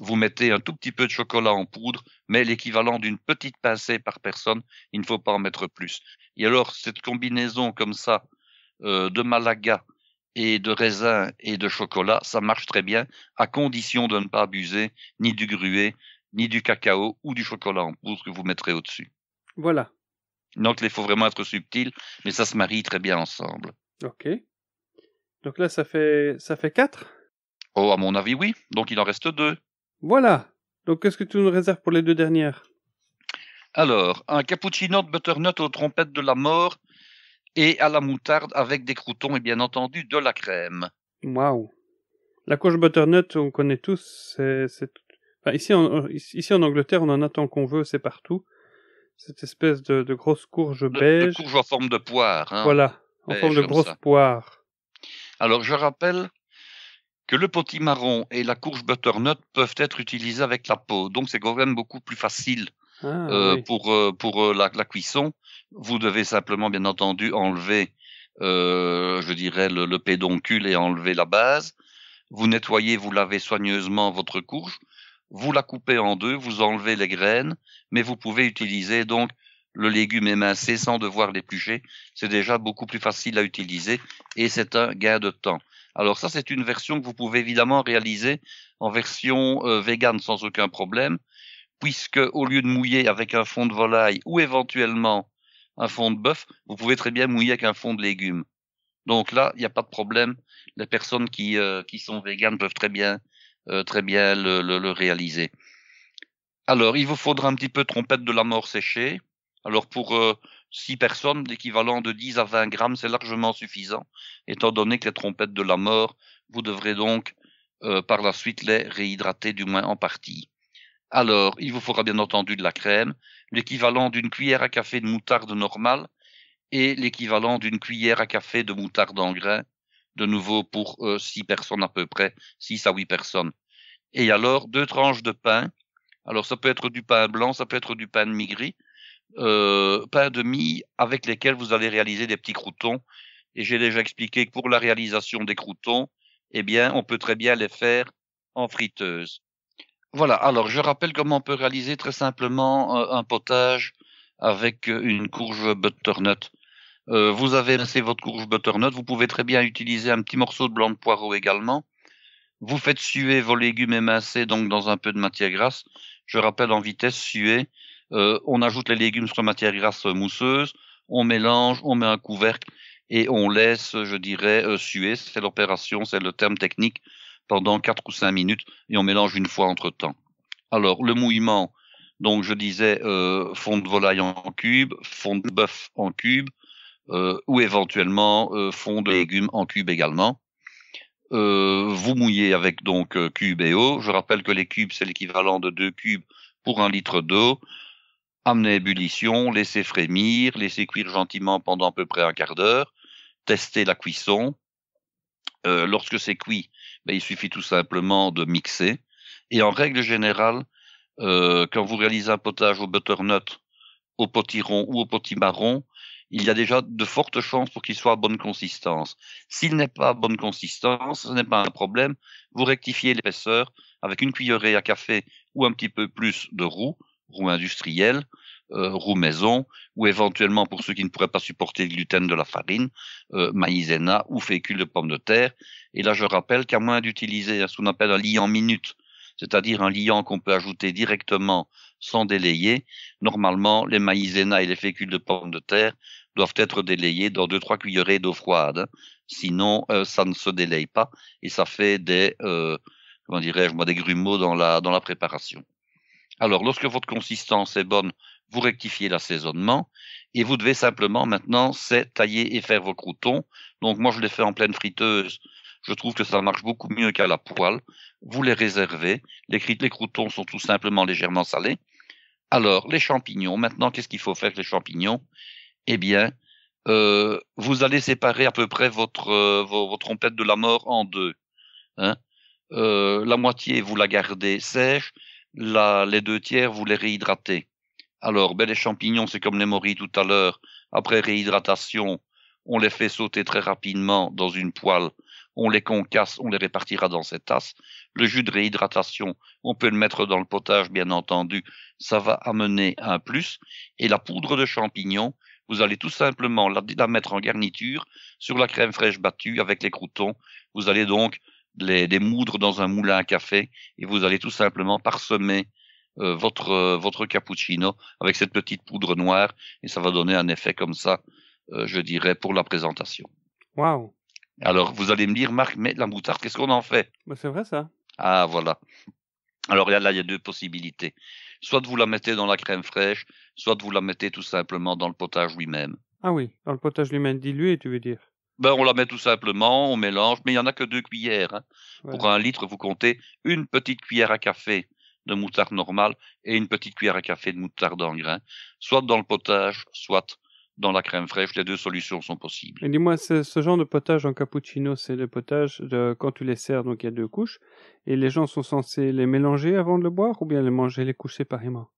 vous mettez un tout petit peu de chocolat en poudre, mais l'équivalent d'une petite pincée par personne, il ne faut pas en mettre plus. Et alors, cette combinaison comme ça euh, de Malaga et de raisin et de chocolat, ça marche très bien, à condition de ne pas abuser ni du gruet, ni du cacao ou du chocolat en poudre que vous mettrez au-dessus. Voilà. Donc, il faut vraiment être subtil, mais ça se marie très bien ensemble. Ok. Donc là, ça fait ça fait quatre. Oh, à mon avis, oui. Donc il en reste deux. Voilà. Donc, qu'est-ce que tu nous réserves pour les deux dernières Alors, un cappuccino de butternut aux trompettes de la mort et à la moutarde avec des croutons et bien entendu de la crème. Waouh. La courge butternut, on connaît tous. C'est, ici, en, ici en Angleterre, on en a tant qu'on veut, c'est partout. Cette espèce de, grosse courge beige. De, courge en forme de poire. Hein. voilà, en forme de grosse poire. Alors je rappelle que le potimarron et la courge butternut peuvent être utilisés avec la peau. Donc c'est quand même beaucoup plus facile ah, euh, pour, euh, pour euh, la, cuisson. Vous devez simplement, bien entendu, enlever, je dirais, le, le, pédoncule et enlever la base. Vous nettoyez, vous lavez soigneusement votre courge. Vous la coupez en deux, vous enlevez les graines, mais vous pouvez utiliser donc le légume émincé sans devoir l'éplucher. C'est déjà beaucoup plus facile à utiliser et c'est un gain de temps. Alors ça, c'est une version que vous pouvez évidemment réaliser en version euh, vegane végane sans aucun problème, puisque au lieu de mouiller avec un fond de volaille ou éventuellement un fond de bœuf, vous pouvez très bien mouiller avec un fond de légumes. Donc là, il n'y a pas de problème. Les personnes qui, euh, qui sont véganes peuvent très bien, euh, très bien le, réaliser. Alors, il vous faudra un petit peu trompette de la mort séchée. Alors pour six personnes, l'équivalent de 10 à 20 grammes, c'est largement suffisant, étant donné que les trompettes de la mort, vous devrez donc euh, par la suite les réhydrater, du moins en partie. Alors, il vous faudra bien entendu de la crème, l'équivalent d'une cuillère à café de moutarde normale et l'équivalent d'une cuillère à café de moutarde en grain, de nouveau pour euh, six personnes à peu près, 6 à 8 personnes. Et alors, deux tranches de pain. Alors, ça peut être du pain blanc, ça peut être du pain de migris, euh, de mie avec lesquels vous allez réaliser des petits croutons. Et j'ai déjà expliqué que pour la réalisation des croutons, eh bien, on peut très bien les faire en friteuse. Voilà, alors je rappelle comment on peut réaliser très simplement euh, un potage avec euh, une courge butternut. Euh, vous avez laissé votre courge butternut, vous pouvez très bien utiliser un petit morceau de blanc de poireau également. Vous faites suer vos légumes émincés donc dans un peu de matière grasse. Je rappelle en vitesse suer, euh, on ajoute les légumes sur matière grasse mousseuse, on mélange, on met un couvercle et on laisse, je dirais, euh, suer. C'est l'opération, c'est le terme technique, pendant 4 ou 5 minutes et on mélange une fois entre temps. Alors, le mouillement, donc je disais euh, fond de volaille en cube, fond de bœuf en cube, ou éventuellement fond de légumes en cube également. vous mouillez avec donc cube et eau. Je rappelle que les cubes, c'est l'équivalent de 2 cubes pour un litre d'eau amener ébullition, laisser frémir, laisser cuire gentiment pendant à peu près un quart d'heure, tester la cuisson. Euh, lorsque c'est cuit, ben, il suffit tout simplement de mixer. Et en règle générale, euh, quand vous réalisez un potage au butternut, au potiron ou au potimarron, il y a déjà de fortes chances pour qu'il soit à bonne consistance. S'il n'est pas à bonne consistance, ce n'est pas un problème. Vous rectifiez l'épaisseur avec une cuillerée à café ou un petit peu plus de roux roux industriel, euh, maison, ou éventuellement pour ceux qui ne pourraient pas supporter le gluten de la farine, euh, maïzena ou fécule de pomme de terre. Et là, je rappelle qu'à moins d'utiliser hein, ce qu'on appelle un liant minute, c'est-à-dire un liant qu'on peut ajouter directement sans délayer, normalement, les maïzena et les fécules de pomme de terre doivent être délayés dans 2 trois cuillerées d'eau froide. Hein. Sinon, euh, ça ne se délaye pas et ça fait des, euh, comment dirais-je, moi, des grumeaux dans la, dans la préparation. Alors, lorsque votre consistance est bonne, vous rectifiez l'assaisonnement et vous devez simplement maintenant, c'est tailler et faire vos croutons. Donc, moi, je les fais en pleine friteuse. Je trouve que ça marche beaucoup mieux qu'à la poêle. Vous les réservez. Les, croutons sont tout simplement légèrement salés. Alors, les champignons. Maintenant, qu'est-ce qu'il faut faire avec les champignons Eh bien, euh, vous allez séparer à peu près votre, euh, vos, trompettes de la mort en deux. Hein euh, la moitié, vous la gardez sèche les deux tiers, vous les réhydratez. Alors, ben, les champignons, c'est comme les morilles tout à l'heure. Après réhydratation, on les fait sauter très rapidement dans une poêle. On les concasse, on les répartira dans cette tasse. Le jus de réhydratation, on peut le mettre dans le potage, bien entendu. Ça va amener un plus. Et la poudre de champignons, vous allez tout simplement la, la mettre en garniture sur la crème fraîche battue avec les croutons. Vous allez donc les, des moudres dans un moulin à café et vous allez tout simplement parsemer euh, votre euh, votre cappuccino avec cette petite poudre noire et ça va donner un effet comme ça, euh, je dirais, pour la présentation. Waouh Alors vous allez me dire, Marc, mais la moutarde, qu'est-ce qu'on en fait Mais bah, C'est vrai ça. Ah voilà. Alors là, il y a deux possibilités. Soit vous la mettez dans la crème fraîche, soit vous la mettez tout simplement dans le potage lui-même. Ah oui, dans le potage lui-même dilué, tu veux dire ben, on la met tout simplement, on mélange, mais il n'y en a que deux cuillères. Hein. Pour un litre, vous comptez une petite cuillère à café de moutarde normale et une petite cuillère à café de moutarde en grain, soit dans le potage, soit dans la crème fraîche. Les deux solutions sont possibles. Et dis-moi, ce genre de potage en cappuccino, c'est le potage de, quand tu les sers, donc il y a deux couches, et les gens sont censés les mélanger avant de le boire ou bien les manger, les coucher séparément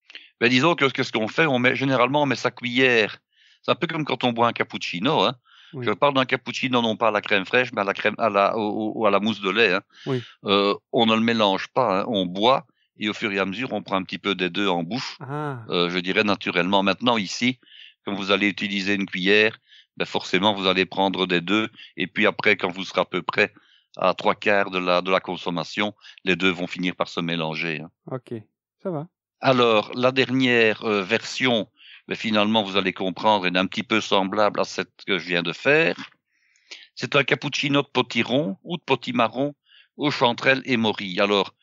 ben, Disons que qu'est-ce qu'on fait on met, Généralement, on met sa cuillère. C'est un peu comme quand on boit un cappuccino. Hein. Je parle d'un cappuccino non pas à la crème fraîche, mais à la crème, à la, au, à la mousse de lait. Hein. Oui. Euh, on ne le mélange pas, hein. on boit et au fur et à mesure, on prend un petit peu des deux en bouche. Ah. Euh, je dirais naturellement. Maintenant ici, quand vous allez utiliser une cuillère, ben forcément vous allez prendre des deux et puis après, quand vous serez à peu près à trois quarts de la de la consommation, les deux vont finir par se mélanger. Hein. Ok, ça va. Alors la dernière euh, version mais finalement vous allez comprendre, est un petit peu semblable à ce que je viens de faire. C'est un cappuccino de potiron ou de potimarron aux chanterelles et morilles. Alors,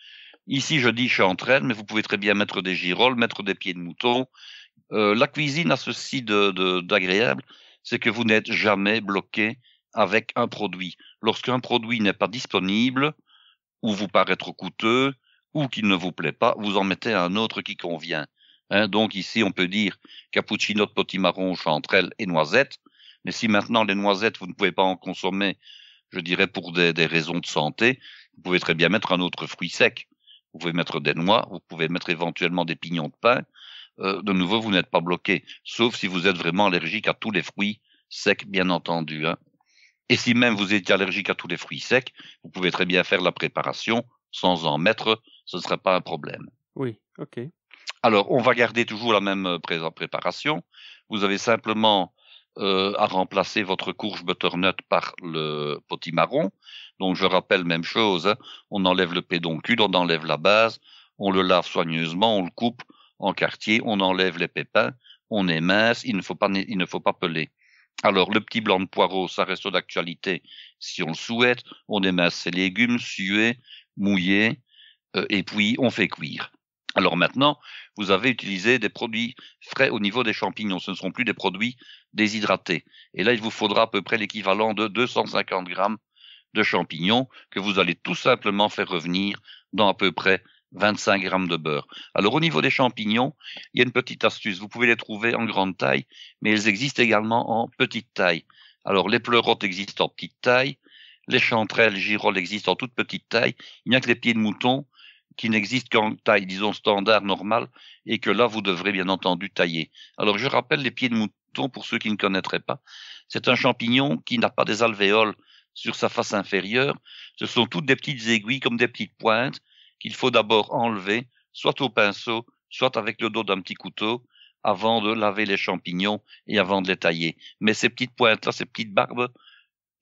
ici je dis chanterelles, mais vous pouvez très bien mettre des girolles, mettre des pieds de mouton. Euh, la cuisine a ceci d'agréable, de, d'agréable, c'est que vous n'êtes jamais bloqué avec un produit. Lorsqu'un produit n'est pas disponible, ou vous paraît trop coûteux, ou qu'il ne vous plaît pas, vous en mettez un autre qui convient. Hein, donc ici, on peut dire cappuccino de potimarron, chanterelle et noisette. Mais si maintenant les noisettes, vous ne pouvez pas en consommer, je dirais pour des, raisons de santé, vous pouvez très bien mettre un autre fruit sec. Vous pouvez mettre des noix, vous pouvez mettre éventuellement des pignons de pain. Euh, de nouveau, vous n'êtes pas bloqué, sauf si vous êtes vraiment allergique à tous les fruits secs, bien entendu. Hein. Et si même vous étiez allergique à tous les fruits secs, vous pouvez très bien faire la préparation sans en mettre, ce ne sera pas un problème. Oui, ok. Alors, on va garder toujours la même euh, préparation. Vous avez simplement euh, à remplacer votre courge butternut par le potimarron. Donc, je rappelle même chose. Hein. On enlève le pédoncule, on enlève la base, on le lave soigneusement, on le coupe en quartier, on enlève les pépins, on émince, il ne faut pas, il ne faut pas peler. Alors, le petit blanc de poireau, ça reste d'actualité si on le souhaite. On émince ses légumes, suer, mouiller euh, et puis on fait cuire. Alors maintenant, vous avez utilisé des produits frais au niveau des champignons. Ce ne seront plus des produits déshydratés. Et là, il vous faudra à peu près l'équivalent de 250 grammes de champignons que vous allez tout simplement faire revenir dans à peu près 25 grammes de beurre. Alors au niveau des champignons, il y a une petite astuce. Vous pouvez les trouver en grande taille, mais ils existent également en petite taille. Alors les pleurotes existent en petite taille, les chanterelles, girolles existent en toute petite taille. Il n'y a que les pieds de mouton qui n'existe qu'en taille, disons, standard, normale, et que là, vous devrez bien entendu tailler. Alors, je rappelle les pieds de mouton pour ceux qui ne connaîtraient pas. C'est un champignon qui n'a pas des alvéoles sur sa face inférieure. Ce sont toutes des petites aiguilles comme des petites pointes qu'il faut d'abord enlever, soit au pinceau, soit avec le dos d'un petit couteau, avant de laver les champignons et avant de les tailler. Mais ces petites pointes-là, ces petites barbes,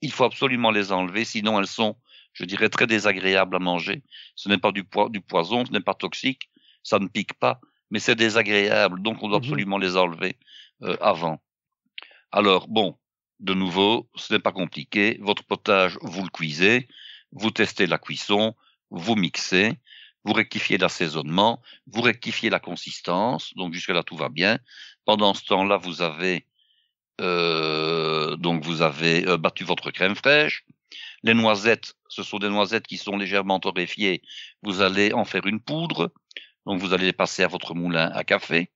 il faut absolument les enlever, sinon elles sont je dirais très désagréable à manger. Ce n'est pas du, du poison, ce n'est pas toxique, ça ne pique pas, mais c'est désagréable, donc on doit mhm. absolument les enlever euh, avant. Alors bon, de nouveau, ce n'est pas compliqué. Votre potage, vous le cuisez, vous testez la cuisson, vous mixez, vous rectifiez l'assaisonnement, vous rectifiez la consistance, donc jusque-là tout va bien. Pendant ce temps-là, vous avez euh, donc vous avez euh, battu votre crème fraîche. Les noisettes, ce sont des noisettes qui sont légèrement torréfiées. Vous allez en faire une poudre. Donc vous allez les passer à votre moulin à café.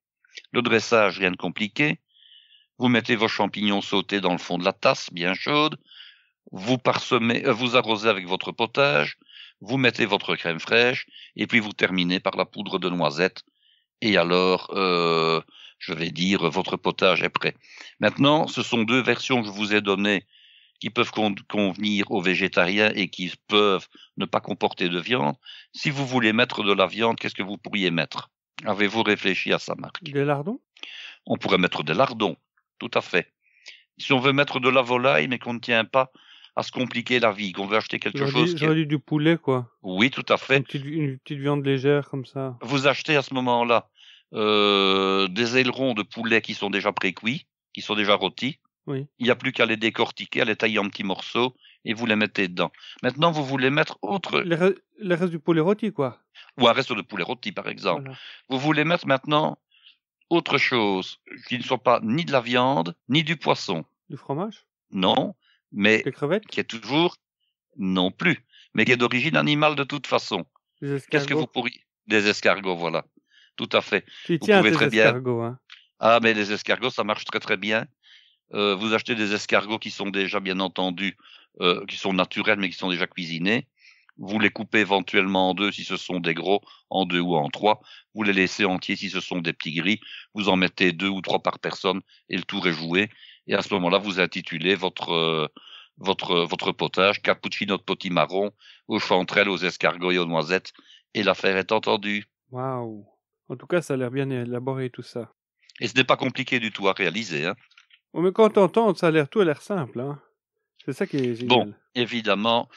Le dressage, rien de compliqué. Vous mettez vos champignons sautés dans le fond de la tasse, bien chaude. Vous parsemez, euh, vous arrosez avec votre potage. Vous mettez votre crème fraîche et puis vous terminez par la poudre de noisettes. Et alors, je vais dire, votre potage est prêt. Maintenant, ce sont deux versions que je vous ai données qui peuvent convenir aux végétariens et qui peuvent ne pas comporter de viande. Si vous voulez mettre de la viande, qu'est-ce que vous pourriez mettre Avez-vous réfléchi à ça, Marc Des lardons On pourrait mettre des lardons, tout à fait. Si on veut mettre de la volaille, mais qu'on ne tient pas à se compliquer la vie, qu'on veut acheter quelque chose. Dit, dit du poulet, quoi. Oui, tout à fait. une petite, viande légère, comme ça. Vous achetez à ce moment-là euh, des ailerons de poulet qui sont déjà pré-cuits, qui sont déjà rôtis. Il n'y a plus qu'à les décortiquer, à les tailler en petits morceaux et vous les mettez dedans. Maintenant, vous voulez mettre autre. Le reste du poulet rôti, quoi. Ou un reste de poulet rôti, par exemple. Vous voulez mettre maintenant autre chose qui ne soit pas ni de la viande, ni du poisson. Du fromage Non, mais. Des crevettes Qui est toujours. Non plus. Mais qui est d'origine animale de toute façon. Qu'est-ce que vous pourriez. Des escargots, voilà. Tout à fait. vous tiens pouvez très bien. Hein. Ah, mais les escargots, ça marche très très bien. Euh, vous achetez des escargots qui sont déjà, bien entendu, euh, qui sont naturels, mais qui sont déjà cuisinés. Vous les coupez éventuellement en deux si ce sont des gros, en deux ou en trois. Vous les laissez entiers si ce sont des petits gris. Vous en mettez deux ou trois par personne et le tour est joué. Et à ce moment-là, vous intitulez votre euh, votre votre potage cappuccino de potimarron aux chanterelles, aux escargots et aux noisettes. Et l'affaire est entendue. Waouh en tout cas, ça a l'air bien élaboré tout ça. Et ce n'est pas compliqué du tout à réaliser. Hein. Oh, mais quand on tente, ça a l'air tout à l'air simple. Hein. C'est ça qui est Bon, évidemment.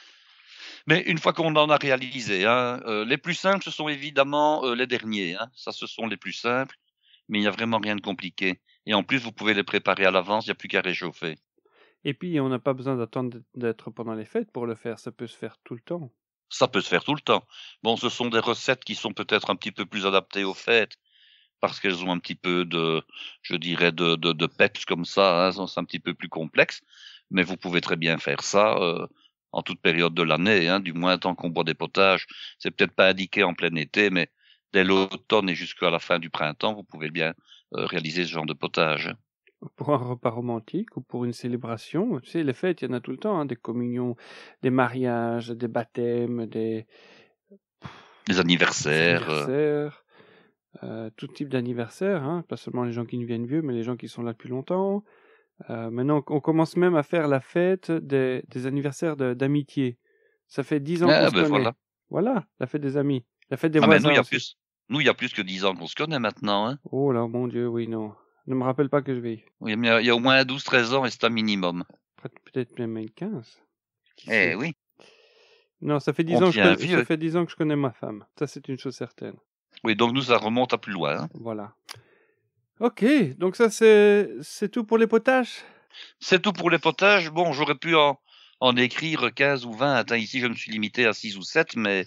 Mais une fois qu'on en a réalisé, hein, euh, les plus simples, ce sont évidemment euh, les derniers. Hein. Ça, ce sont les plus simples. Mais il n'y a vraiment rien de compliqué. Et en plus, vous pouvez les préparer à l'avance, il n'y a plus qu'à réchauffer. Et puis, on n'a pas besoin d'attendre d'être pendant les fêtes pour le faire. Ça peut se faire tout le temps. Ça peut se faire tout le temps. Bon, ce sont des recettes qui sont peut-être un petit peu plus adaptées aux fêtes parce qu'elles ont un petit peu de, je dirais, de, de, de peps comme ça, hein, c'est un petit peu plus complexe. Mais vous pouvez très bien faire ça euh, en toute période de l'année, hein, du moins tant qu'on boit des potages. C'est peut-être pas indiqué en plein été, mais dès l'automne et jusqu'à la fin du printemps, vous pouvez bien euh, réaliser ce genre de potage pour un repas romantique ou pour une célébration. Tu sais, les fêtes, il y en a tout le temps, hein, des communions, des mariages, des baptêmes, des... Des anniversaires. Des euh. anniversaires euh, tout type d'anniversaire, hein. pas seulement les gens qui ne viennent vieux, mais les gens qui sont là depuis longtemps. Euh, maintenant, on commence même à faire la fête des, des anniversaires d'amitié. ça fait dix ans ah, qu'on se ben connaît. Voilà. la fête des amis, la fête des ah, voisins. nous, il y a plus, nous, il y a plus que dix ans qu'on se connaît maintenant. Hein. Oh là, mon Dieu, oui, non ne me rappelle pas que je vais. Oui, euh, il y a au moins 12-13 ans et c'est un minimum. Peut-être même 15. eh oui. Non, ça fait, 10 ans que je connais ma femme. Ça, c'est une chose certaine. Oui, donc nous, ça remonte à plus loin. Hein. Voilà. Ok, donc ça, c'est tout pour les potages C'est tout pour les potages. Bon, j'aurais pu en, écrire 15 ou 20. Attends, hein, Ici, je me suis limité à 6 ou 7, mais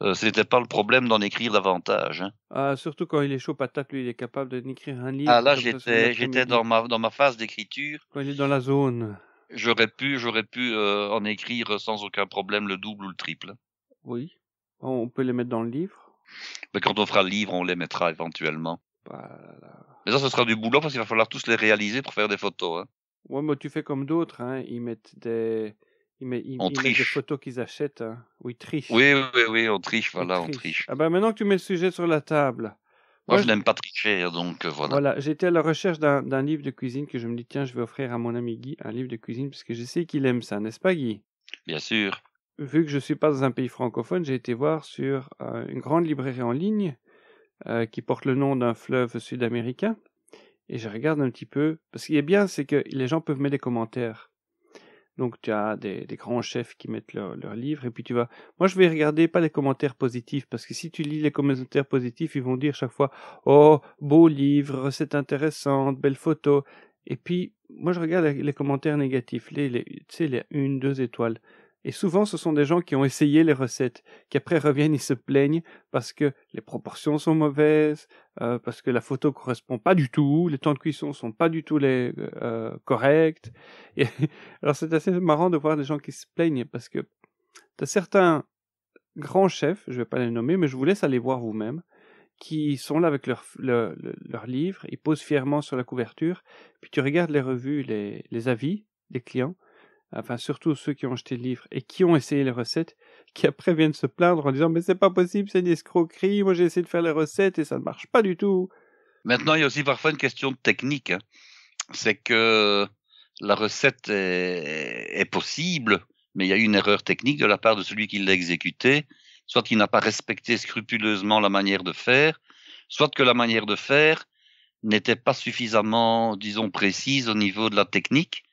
ce euh, c'était pas le problème d'en écrire davantage. Hein. Ah, surtout quand il est chaud patate, lui, il est capable d'écrire un livre. Ah là, j'étais, j'étais dans ma, dans ma phase d'écriture. Quand il est dans la zone. J'aurais pu, j'aurais pu euh, en écrire sans aucun problème le double ou le triple. Oui. On peut les mettre dans le livre. Mais ben, quand on fera le livre, on les mettra éventuellement. Bah, mais ça, ce sera du boulot parce qu'il va falloir tous les réaliser pour faire des photos. Hein. Ouais, mais tu fais comme d'autres, hein. Ils mettent des, ils, met, des photos qu'ils achètent. Hein. Oui, triche. Oui, oui, oui, on triche, voilà, on triche. Ah ben maintenant que tu mets le sujet sur la table. Moi, je n'aime pas tricher, donc euh, voilà. Voilà, j'étais à la recherche d'un livre de cuisine que je me dis, tiens, je vais offrir à mon ami Guy un livre de cuisine, parce que je sais qu'il aime ça, n'est-ce pas, Guy Bien sûr. Vu que je ne suis pas dans un pays francophone, j'ai été voir sur euh, une grande librairie en ligne euh, qui porte le nom d'un fleuve sud-américain. Et je regarde un petit peu. Parce qu'il est bien, c'est que les gens peuvent mettre des commentaires. Donc tu as des, grands chefs qui mettent leurs leur livres et puis tu vas. Moi je vais regarder pas les commentaires positifs parce que si tu lis les commentaires positifs, ils vont dire chaque fois oh beau livre, c'est intéressant, belle photo. Et puis moi je regarde les commentaires négatifs, les, les tu sais les une deux étoiles. Et souvent, ce sont des gens qui ont essayé les recettes, qui après reviennent et se plaignent parce que les proportions sont mauvaises, euh, parce que la photo correspond pas du tout, les temps de cuisson sont pas du tout les euh, euh corrects. Et, alors c'est assez marrant de voir des gens qui se plaignent parce que as certains grands chefs, je vais pas les nommer, mais je vous laisse aller voir vous-même, qui sont là avec leur, leur, leur, livre, ils posent fièrement sur la couverture, puis tu regardes les revues, les, les avis des clients, enfin surtout ceux qui ont acheté le livre et qui ont essayé les recettes, qui après viennent se plaindre en disant mais c'est pas possible, c'est une escroquerie, moi j'ai essayé de faire les recettes et ça ne marche pas du tout. Maintenant, il y a aussi parfois une question de technique. Hein. C'est que la recette est, est, possible, mais il y a eu une erreur technique de la part de celui qui l'a exécutée, soit qu'il n'a pas respecté scrupuleusement la manière de faire, soit que la manière de faire n'était pas suffisamment, disons, précise au niveau de la technique,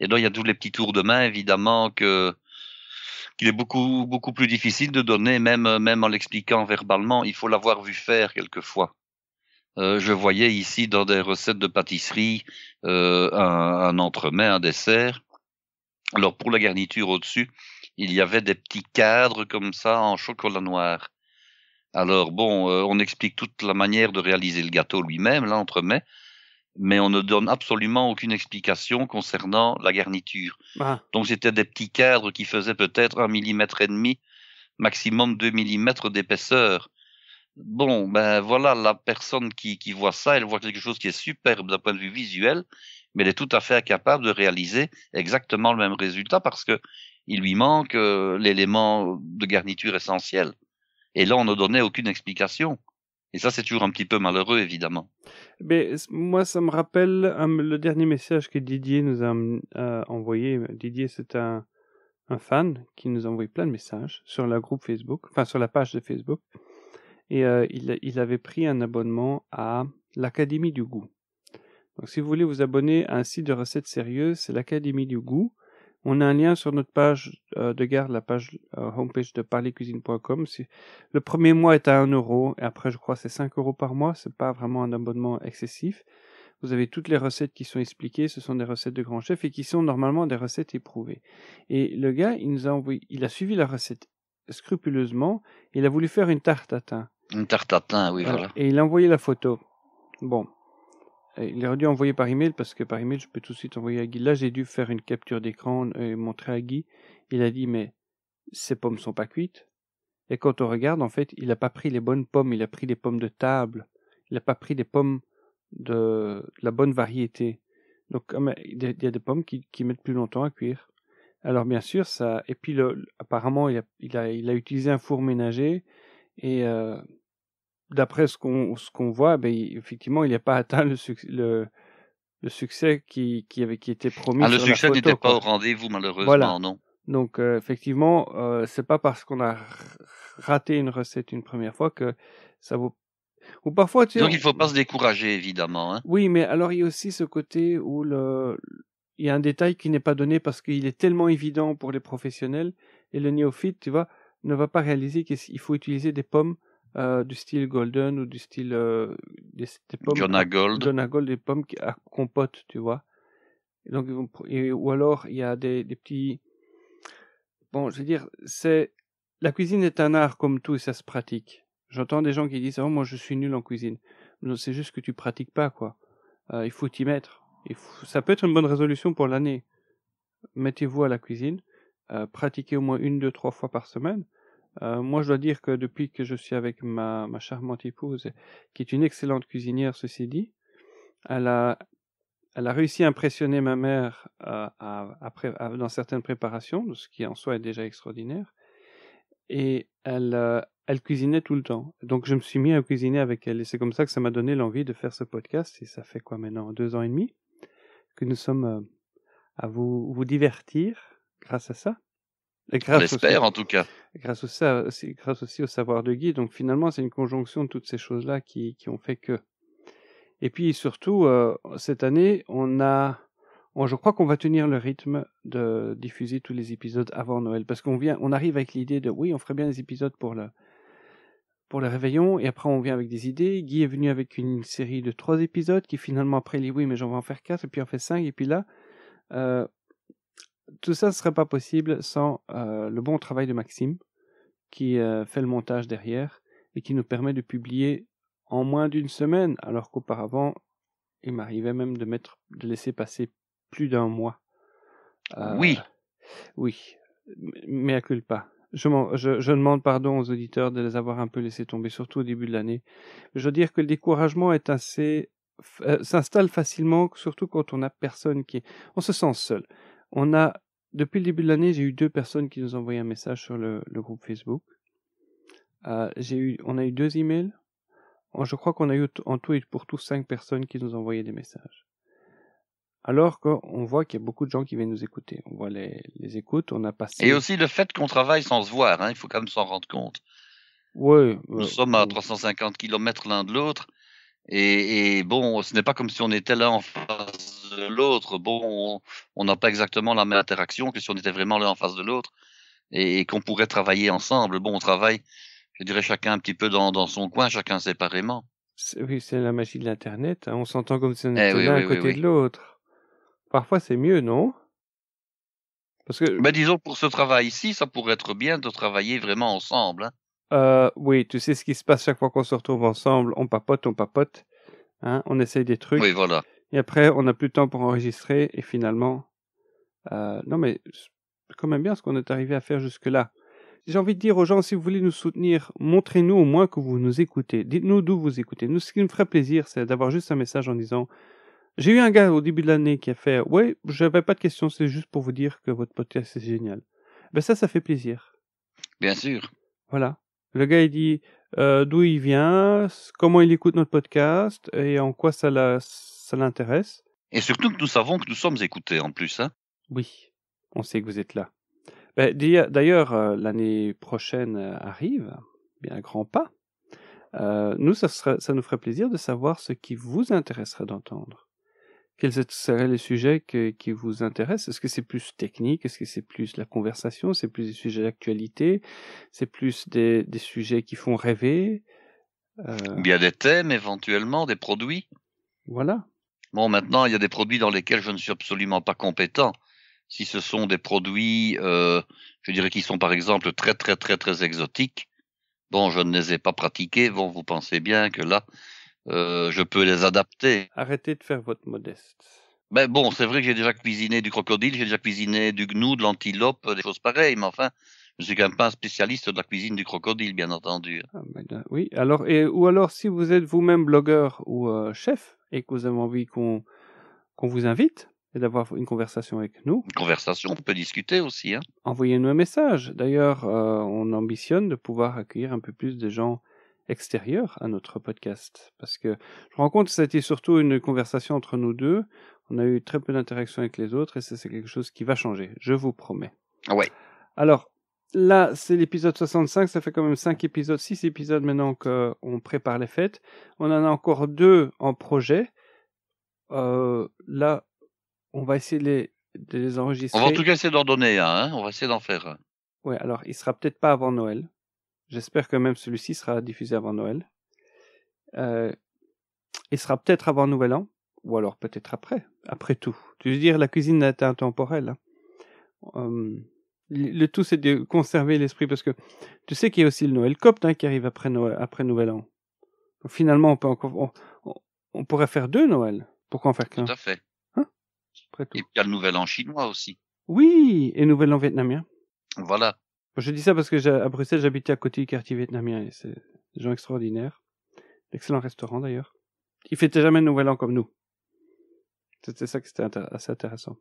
et donc il y a tous les petits tours de main, évidemment, que qu'il est beaucoup beaucoup plus difficile de donner, même même en l'expliquant verbalement. Il faut l'avoir vu faire quelquefois. Euh, je voyais ici dans des recettes de pâtisserie euh, un, un entremets, un dessert. Alors pour la garniture au-dessus, il y avait des petits cadres comme ça en chocolat noir. Alors bon, euh, on explique toute la manière de réaliser le gâteau lui-même, l'entremet, mais on ne donne absolument aucune explication concernant la garniture. Ah. Donc c'était des petits cadres qui faisaient peut-être un millimètre et demi, maximum deux millimètres d'épaisseur. Bon, ben voilà, la personne qui, qui voit ça, elle voit quelque chose qui est superbe d'un point de vue visuel, mais elle est tout à fait incapable de réaliser exactement le même résultat parce que il lui manque euh, l'élément de garniture essentiel. Et là, on ne donnait aucune explication. Et ça, c'est toujours un petit peu malheureux, évidemment. Mais moi, ça me rappelle le dernier message que Didier nous a euh, envoyé. Didier, c'est un, un, fan qui nous a envoyé plein de messages sur la groupe Facebook, enfin sur la page de Facebook. Et euh, il, il avait pris un abonnement à l'Académie du goût. Donc, si vous voulez vous abonner à un site de recettes sérieuses, c'est l'Académie du goût. On a un lien sur notre page euh, de garde, la page euh, homepage de parlercuisine.com. Le premier mois est à 1 euro et après je crois c'est 5 euros par mois. C'est pas vraiment un abonnement excessif. Vous avez toutes les recettes qui sont expliquées, ce sont des recettes de grand chef et qui sont normalement des recettes éprouvées. Et le gars, il nous a envoyé, il a suivi la recette scrupuleusement, il a voulu faire une tarte à thym. Une tarte à thym, oui, voilà. Et il a envoyé la photo. Bon, euh, il aurait dû envoyer par email parce que par email je peux tout de suite envoyer à Guy. Là j'ai dû faire une capture d'écran et euh, montrer à Guy. Il a dit mais ces pommes sont pas cuites. Et quand on regarde en fait il n'a pas pris les bonnes pommes, il a pris des pommes de table, il n'a pas pris des pommes de, la bonne variété. Donc ah, il y a des pommes qui, mettent plus longtemps à cuire. Alors bien sûr ça et puis apparemment il a, il a, il a utilisé un four ménager et euh, d'après ce qu'on ce qu'on voit, ben, effectivement, il n'a pas atteint le, le, succès qui, qui avait qui était promis. Ah, le succès n'était pas au rendez-vous malheureusement, voilà. non. Donc euh, effectivement, euh, c'est pas parce qu'on a raté une recette une première fois que ça vaut. Ou parfois. Tu Donc il faut pas se décourager évidemment. Hein. Oui, mais alors il y a aussi ce côté où le il y a un détail qui n'est pas donné parce qu'il est tellement évident pour les professionnels et le néophyte, tu vois, ne va pas réaliser qu'il faut utiliser des pommes euh, du style golden ou du style euh, des, pommes. Gold. des pommes à compote, tu vois. donc, ou alors, il y a des, petits. Bon, je veux dire, c'est. La cuisine est un art comme tout et ça se pratique. J'entends des gens qui disent Oh, moi je suis nul en cuisine. Non, c'est juste que tu pratiques pas, quoi. Euh, il faut t'y mettre. Ça peut être une bonne résolution pour l'année. Mettez-vous à la cuisine. pratiquez au moins une, deux, trois fois par semaine euh, moi, je dois dire que depuis que je suis avec ma, charmante épouse, qui est une excellente cuisinière, ceci dit, elle a, réussi à impressionner ma mère euh, dans certaines préparations, ce qui en soi est déjà extraordinaire. Et euh, elle, cuisinait tout le temps. Donc, je me suis mis à cuisiner avec elle. Et c'est comme ça que ça m'a donné l'envie de faire ce podcast. Et ça fait quoi maintenant Deux ans et demi que nous sommes à vous divertir grâce à ça grâce On en tout cas. Grâce aussi, grâce aussi au savoir de Guy. Donc finalement, c'est une conjonction de toutes ces choses-là qui, qui ont fait que. Et puis surtout, euh, cette année, on a, je crois qu'on va tenir le rythme de diffuser tous les épisodes avant Noël, parce qu'on vient, on arrive avec l'idée de, oui, on ferait bien des épisodes pour le, pour le réveillon, et après on vient avec des idées. Guy est venu avec une série de trois épisodes qui finalement après il dit oui, mais j'en vais en faire quatre, et puis on fait cinq, et puis là, euh, tout ça ne serait pas possible sans euh, le bon travail de Maxime, qui euh, fait le montage derrière et qui nous permet de publier en moins d'une semaine, alors qu'auparavant, il m'arrivait même de, de laisser passer plus d'un mois. Euh, oui. Oui. Mais à culpa. Je, demande pardon aux auditeurs de les avoir un peu laissés tomber, surtout au début de l'année. Je veux dire que le découragement est assez s'installe facilement, surtout quand on n'a personne qui est... On se sent seul. On a, depuis le début de l'année, j'ai eu deux personnes qui nous ont envoyé un message sur le, groupe Facebook. Euh, j'ai eu, on a eu deux emails. Je crois qu'on a eu en tout et pour tout cinq personnes qui nous ont envoyé des messages. Alors qu'on voit qu'il y a beaucoup de gens qui viennent nous écouter. On voit les, écoutes, on a passé. Et aussi le fait qu'on travaille sans se voir, hein, il faut quand même s'en rendre compte. Oui. Nous sommes à 350 km l'un de l'autre. Et, et, bon, ce n'est pas comme si on était là en face l'autre, bon, on n'a pas exactement la même interaction que si on était vraiment l'un en face de l'autre et, qu'on pourrait travailler ensemble. Bon, on travaille, je dirais, chacun un petit peu dans, dans son coin, chacun séparément. Oui, c'est la magie de l'Internet. Hein. On s'entend comme si on eh était l'un à côté de l'autre. Parfois, c'est mieux, non Parce que. Ben, disons, pour ce travail ci ça pourrait être bien de travailler vraiment ensemble. Hein. Euh, oui, tu sais ce qui se passe chaque fois qu'on se retrouve ensemble. On papote, on papote. Hein, on essaye des trucs. Oui, voilà. Et après, on n'a plus le temps pour enregistrer. Et finalement, euh, non, mais c'est quand même bien ce qu'on est arrivé à faire jusque-là. J'ai envie de dire aux gens, si vous voulez nous soutenir, montrez-nous au moins que vous nous écoutez. Dites-nous d'où vous écoutez. Nous, ce qui nous ferait plaisir, c'est d'avoir juste un message en disant J'ai eu un gars au début de l'année qui a fait je n'avais pas de questions, c'est juste pour vous dire que votre podcast est génial. Ben ça, ça fait plaisir. Bien sûr. Voilà. Le gars, il dit euh, d'où il vient, comment il écoute notre podcast et en quoi ça l'a ça l'intéresse. Et surtout que nous savons que nous sommes écoutés en plus. Hein. Oui, on sait que vous êtes là. Ben, d'ailleurs, euh, l'année prochaine euh, arrive, bien grand pas. Euh, nous, ça, nous ferait plaisir de savoir ce qui vous intéresserait d'entendre. Quels seraient les sujets qui vous intéressent Est-ce que c'est plus technique Est-ce que c'est plus la conversation C'est plus des sujets d'actualité C'est plus des, sujets qui font rêver Ou bien des thèmes éventuellement, des produits Voilà. Bon, maintenant, il y a des produits dans lesquels je ne suis absolument pas compétent. Si ce sont des produits, euh, je dirais, qu'ils sont par exemple très, très, très, très exotiques, bon, je ne les ai pas pratiqués. Bon, vous pensez bien que là, euh, je peux les adapter. Arrêtez de faire votre modeste. Mais ben, bon, c'est vrai que j'ai déjà cuisiné du crocodile, j'ai déjà cuisiné du gnou, de l'antilope, des choses pareilles, mais enfin, je suis quand même pas un spécialiste de la cuisine du crocodile, bien entendu. Ah, euh, oui, alors, et, ou alors si vous êtes vous-même blogueur ou chef, et que vous avez envie qu'on qu'on vous invite et d'avoir une conversation avec nous. Une conversation, on peut discuter aussi. Hein. Envoyez-nous un message. D'ailleurs, euh, on ambitionne de pouvoir accueillir un peu plus de gens extérieurs à notre podcast. Parce que je me rends compte que ça a été surtout une conversation entre nous deux. On a eu très peu d'interactions avec les autres et ça, c'est quelque chose qui va changer. Je vous promets. Ah ouais. Alors, là, c'est l'épisode 65, ça fait quand même 5 épisodes, 6 épisodes maintenant qu'on prépare les fêtes. On en a encore deux en projet. Euh, là, on va essayer de les, enregistrer. On va en tout cas c'est d'en donner un, hein, hein. on va essayer d'en faire un. Ouais, alors il sera peut-être pas avant Noël. J'espère que même celui-ci sera diffusé avant Noël. Euh, il sera peut-être avant Nouvel An, ou alors peut-être après, après tout. Tu veux dire, la cuisine est intemporelle. Hein. Euh, le tout, c'est de conserver l'esprit parce que tu sais qu'il y a aussi le Noël copte hein, qui arrive après, Noël, après Nouvel An. finalement, on peut encore, on, pourrait faire deux Noël. Pourquoi en faire qu'un Tout à fait. Hein après tout. Et puis il y a le Nouvel An chinois aussi. Oui, et Nouvel An vietnamien. Voilà. Je dis ça parce que à Bruxelles, j'habitais à côté du quartier vietnamien et c'est des gens extraordinaires. Excellent restaurant d'ailleurs. Ils fêtaient jamais le Nouvel An comme nous. C'était ça qui était assez intéressant.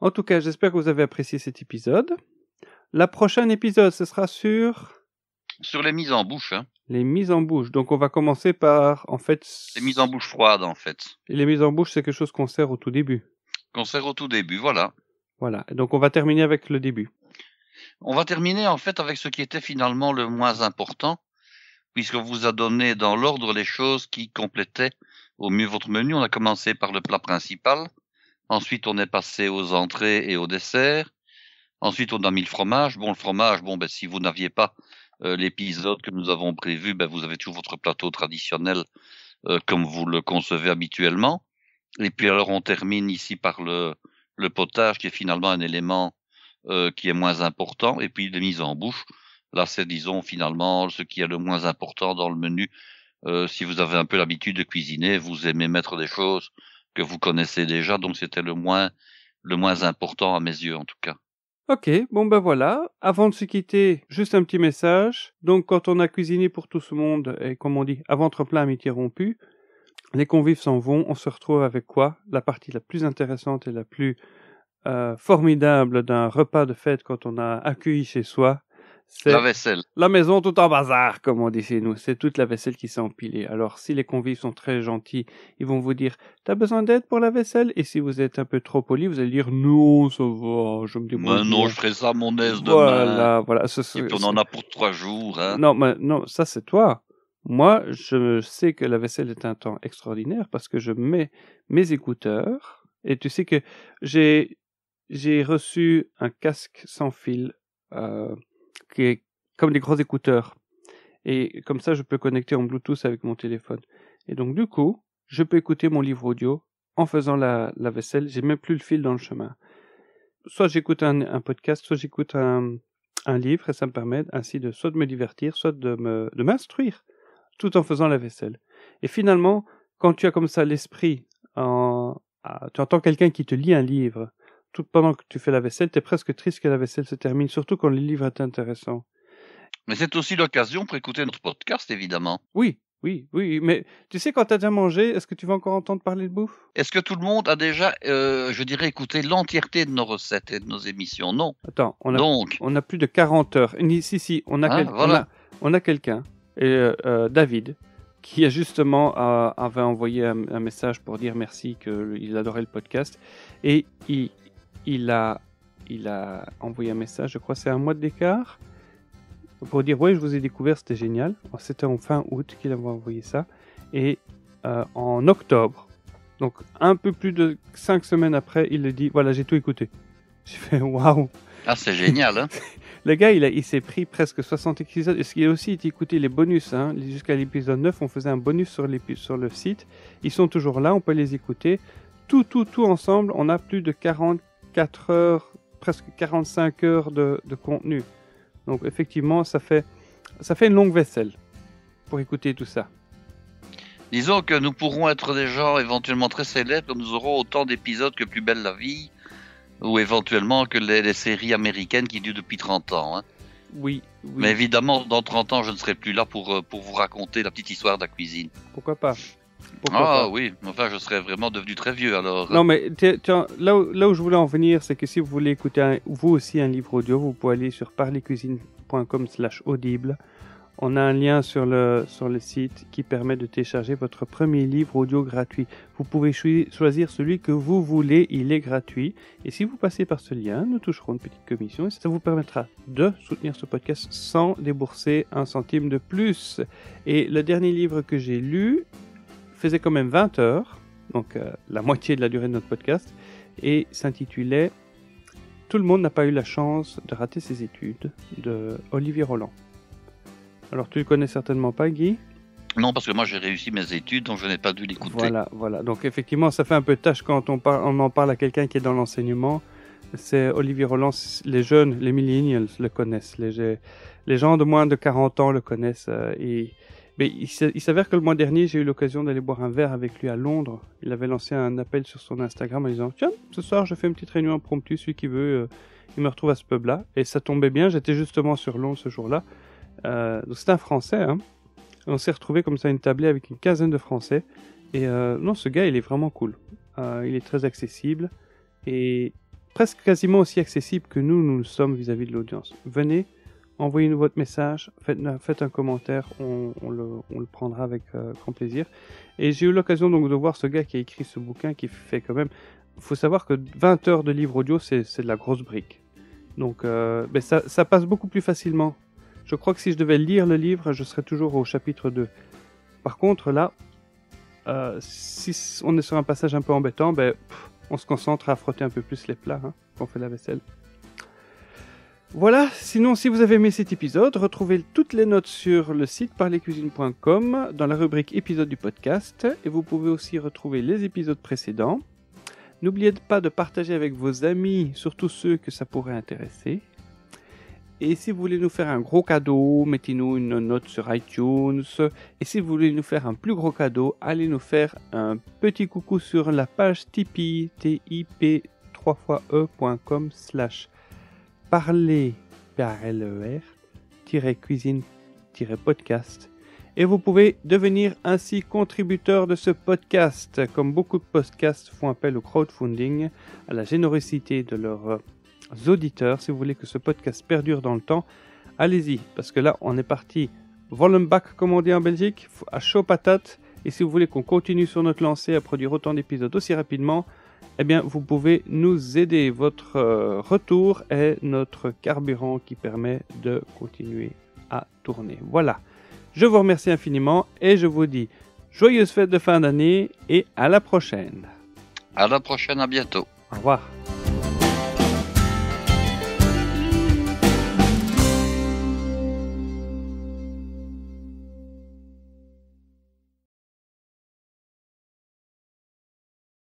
En tout cas, j'espère que vous avez apprécié cet épisode. La prochaine épisode, ce sera sur... Sur les mises en bouche. Hein. Les mises en bouche. Donc on va commencer par, en fait... Les mises en bouche froides, en fait. Et les mises en bouche, c'est quelque chose qu'on sert au tout début. Qu'on sert au tout début, voilà. Voilà. Donc on va terminer avec le début. On va terminer, en fait, avec ce qui était finalement le moins important, puisqu'on vous a donné dans l'ordre les choses qui complétaient au mieux votre menu. On a commencé par le plat principal. Ensuite, on est passé aux entrées et au dessert. Ensuite, on a mis le fromage. Bon, le fromage, bon, ben, si vous n'aviez pas euh, l'épisode que nous avons prévu, ben, vous avez toujours votre plateau traditionnel euh, comme vous le concevez habituellement. Et puis alors, on termine ici par le, le potage, qui est finalement un élément euh, qui est moins important. Et puis, les mises en bouche. Là, c'est, disons, finalement, ce qui est le moins important dans le menu. si vous avez un peu l'habitude de cuisiner, vous aimez mettre des choses que vous connaissez déjà, donc c'était le moins, le moins important à mes yeux en tout cas. Ok, bon ben voilà. Avant de se quitter, juste un petit message. Donc quand on a cuisiné pour tout ce monde, et comme on dit, avant ventre plein, amitié rompue, les convives s'en vont, on se retrouve avec quoi La partie la plus intéressante et la plus euh, formidable d'un repas de fête quand on a accueilli chez soi, la vaisselle. La maison tout en bazar, comme on dit chez nous. C'est toute la vaisselle qui s'est empilée. Alors, si les convives sont très gentils, ils vont vous dire, t'as besoin d'aide pour la vaisselle? Et si vous êtes un peu trop poli, vous allez dire, non, ça va, je me dis, ben non, je ferai ça à mon aise demain. Voilà, voilà. Et on en a pour trois jours, hein. Non, mais non, ça c'est toi. Moi, je sais que la vaisselle est un temps extraordinaire parce que je mets mes écouteurs et tu sais que j'ai j'ai reçu un casque sans fil euh, qui comme des gros écouteurs. Et comme ça, je peux connecter en Bluetooth avec mon téléphone. Et donc, du coup, je peux écouter mon livre audio en faisant la, la vaisselle. J'ai même plus le fil dans le chemin. Soit j'écoute un, podcast, soit j'écoute un, un, livre et ça me permet ainsi de soit de me divertir, soit de de m'instruire tout en faisant la vaisselle. Et finalement, quand tu as comme ça l'esprit en, tu entends quelqu'un qui te lit un livre, tout, pendant que tu fais la vaisselle, tu es presque triste que la vaisselle se termine, surtout quand le livre est intéressant. Mais c'est aussi l'occasion pour écouter notre podcast, évidemment. Oui, oui, oui, mais tu sais, quand t'as déjà mangé, est-ce que tu vas encore entendre parler de bouffe Est-ce que tout le monde a déjà, euh, je dirais, écouté l'entièreté de nos recettes et de nos émissions Non. Attends, on a, Donc... on a plus de 40 heures. si, si, on a, ah, on a, quelqu'un, euh, euh, David, qui a justement avait envoyé un, un, message pour dire merci qu'il adorait le podcast. Et il, il a, il a envoyé un message, je crois c'est un mois d'écart, pour dire oui, je vous ai découvert, c'était génial. Oh, c'était en fin août qu'il avait envoyé ça. Et euh, en octobre, donc un peu plus de cinq semaines après, il le dit voilà j'ai tout écouté. J'ai fait waouh. Ah c'est génial. Hein. le gars il, a, il s'est pris presque 60 épisodes. Et ce qui a aussi écouté les bonus, hein, jusqu'à l'épisode 9 on faisait un bonus sur, sur le site. Ils sont toujours là, on peut les écouter. Tout, tout, tout ensemble, on a plus de 40 4 heures, presque 45 heures de, contenu. Donc effectivement, ça fait, ça fait une longue vaisselle pour écouter tout ça. Disons que nous pourrons être des gens éventuellement très célèbres, nous aurons autant d'épisodes que Plus belle la vie, ou éventuellement que les, séries américaines qui durent depuis 30 ans. Hein. Oui, Mais évidemment, dans 30 ans, je ne serai plus là pour, euh, pour vous raconter la petite histoire de la cuisine. Pourquoi pas ah oui, enfin je serais vraiment devenu très vieux alors. Non mais là, où, je voulais en venir, c'est que si vous voulez écouter vous aussi un livre audio, vous pouvez aller sur parlercuisine.com slash audible. On a un lien sur le, sur le site qui permet de télécharger votre premier livre audio gratuit. Vous pouvez choisir celui que vous voulez, il est gratuit. Et si vous passez par ce lien, nous toucherons une petite commission et ça vous permettra de soutenir ce podcast sans débourser un centime de plus. Et le dernier livre que j'ai lu, faisait quand même 20 heures, donc euh, la moitié de la durée de notre podcast, et s'intitulait Tout le monde n'a pas eu la chance de rater ses études de Olivier Roland. Alors tu le connais certainement pas, Guy non, parce que moi j'ai réussi mes études, donc je n'ai pas dû l'écouter. Voilà, voilà. Donc effectivement, ça fait un peu tâche quand on, on en parle à quelqu'un qui est dans l'enseignement. C'est Olivier Roland, les jeunes, les millennials le connaissent. Les, les gens de moins de 40 ans le connaissent. Euh, et mais il s'avère que le mois dernier, j'ai eu l'occasion d'aller boire un verre avec lui à Londres. Il avait lancé un appel sur son Instagram en disant Tiens, ce soir, je fais une petite réunion impromptue, celui qui veut, euh, il me retrouve à ce pub-là. Et ça tombait bien, j'étais justement sur Londres ce jour-là. Euh, donc c'est un Français, hein. On s'est retrouvé comme ça à une tablée avec une quinzaine de Français. Et euh, non, ce gars, il est vraiment cool. Euh, il est très accessible et presque quasiment aussi accessible que nous, nous le sommes vis à -vis de l'audience. Venez, envoyez-nous votre message, faites, euh, un commentaire, on, le, prendra avec euh, grand plaisir. Et j'ai eu l'occasion donc de voir ce gars qui a écrit ce bouquin, qui fait quand même... Il faut savoir que 20 heures de livre audio, c'est de la grosse brique. Donc mais euh, ben ça, passe beaucoup plus facilement. Je crois que si je devais lire le livre, je serais toujours au chapitre 2. Par contre, là, si on est sur un passage un peu embêtant, ben, on se concentre à frotter un peu plus les plats hein, quand on fait la vaisselle. Voilà, sinon si vous avez aimé cet épisode, retrouvez toutes les notes sur le site parlercuisine.com dans la rubrique épisode du podcast et vous pouvez aussi retrouver les épisodes précédents. N'oubliez pas de partager avec vos amis, surtout ceux que ça pourrait intéresser. Et si vous voulez nous faire un gros cadeau, mettez-nous une note sur iTunes. Et si vous voulez nous faire un plus gros cadeau, allez nous faire un petit coucou sur la page Tipeee, tip3e.com slash parler-cuisine-podcast e et vous pouvez devenir ainsi contributeur de ce podcast. Comme beaucoup de podcasts font appel au crowdfunding, à la générosité de leurs auditeurs, si vous voulez que ce podcast perdure dans le temps, allez-y, parce que là, on est parti Vollenbach, comme on dit en Belgique, à chaud patate. Et si vous voulez qu'on continue sur notre lancée à produire autant d'épisodes aussi rapidement, eh bien, vous pouvez nous aider. Votre euh, retour est notre carburant qui permet de continuer à tourner. Voilà. Je vous remercie infiniment et je vous dis joyeuses fêtes de fin d'année et à la prochaine. À la prochaine, à bientôt. Au revoir.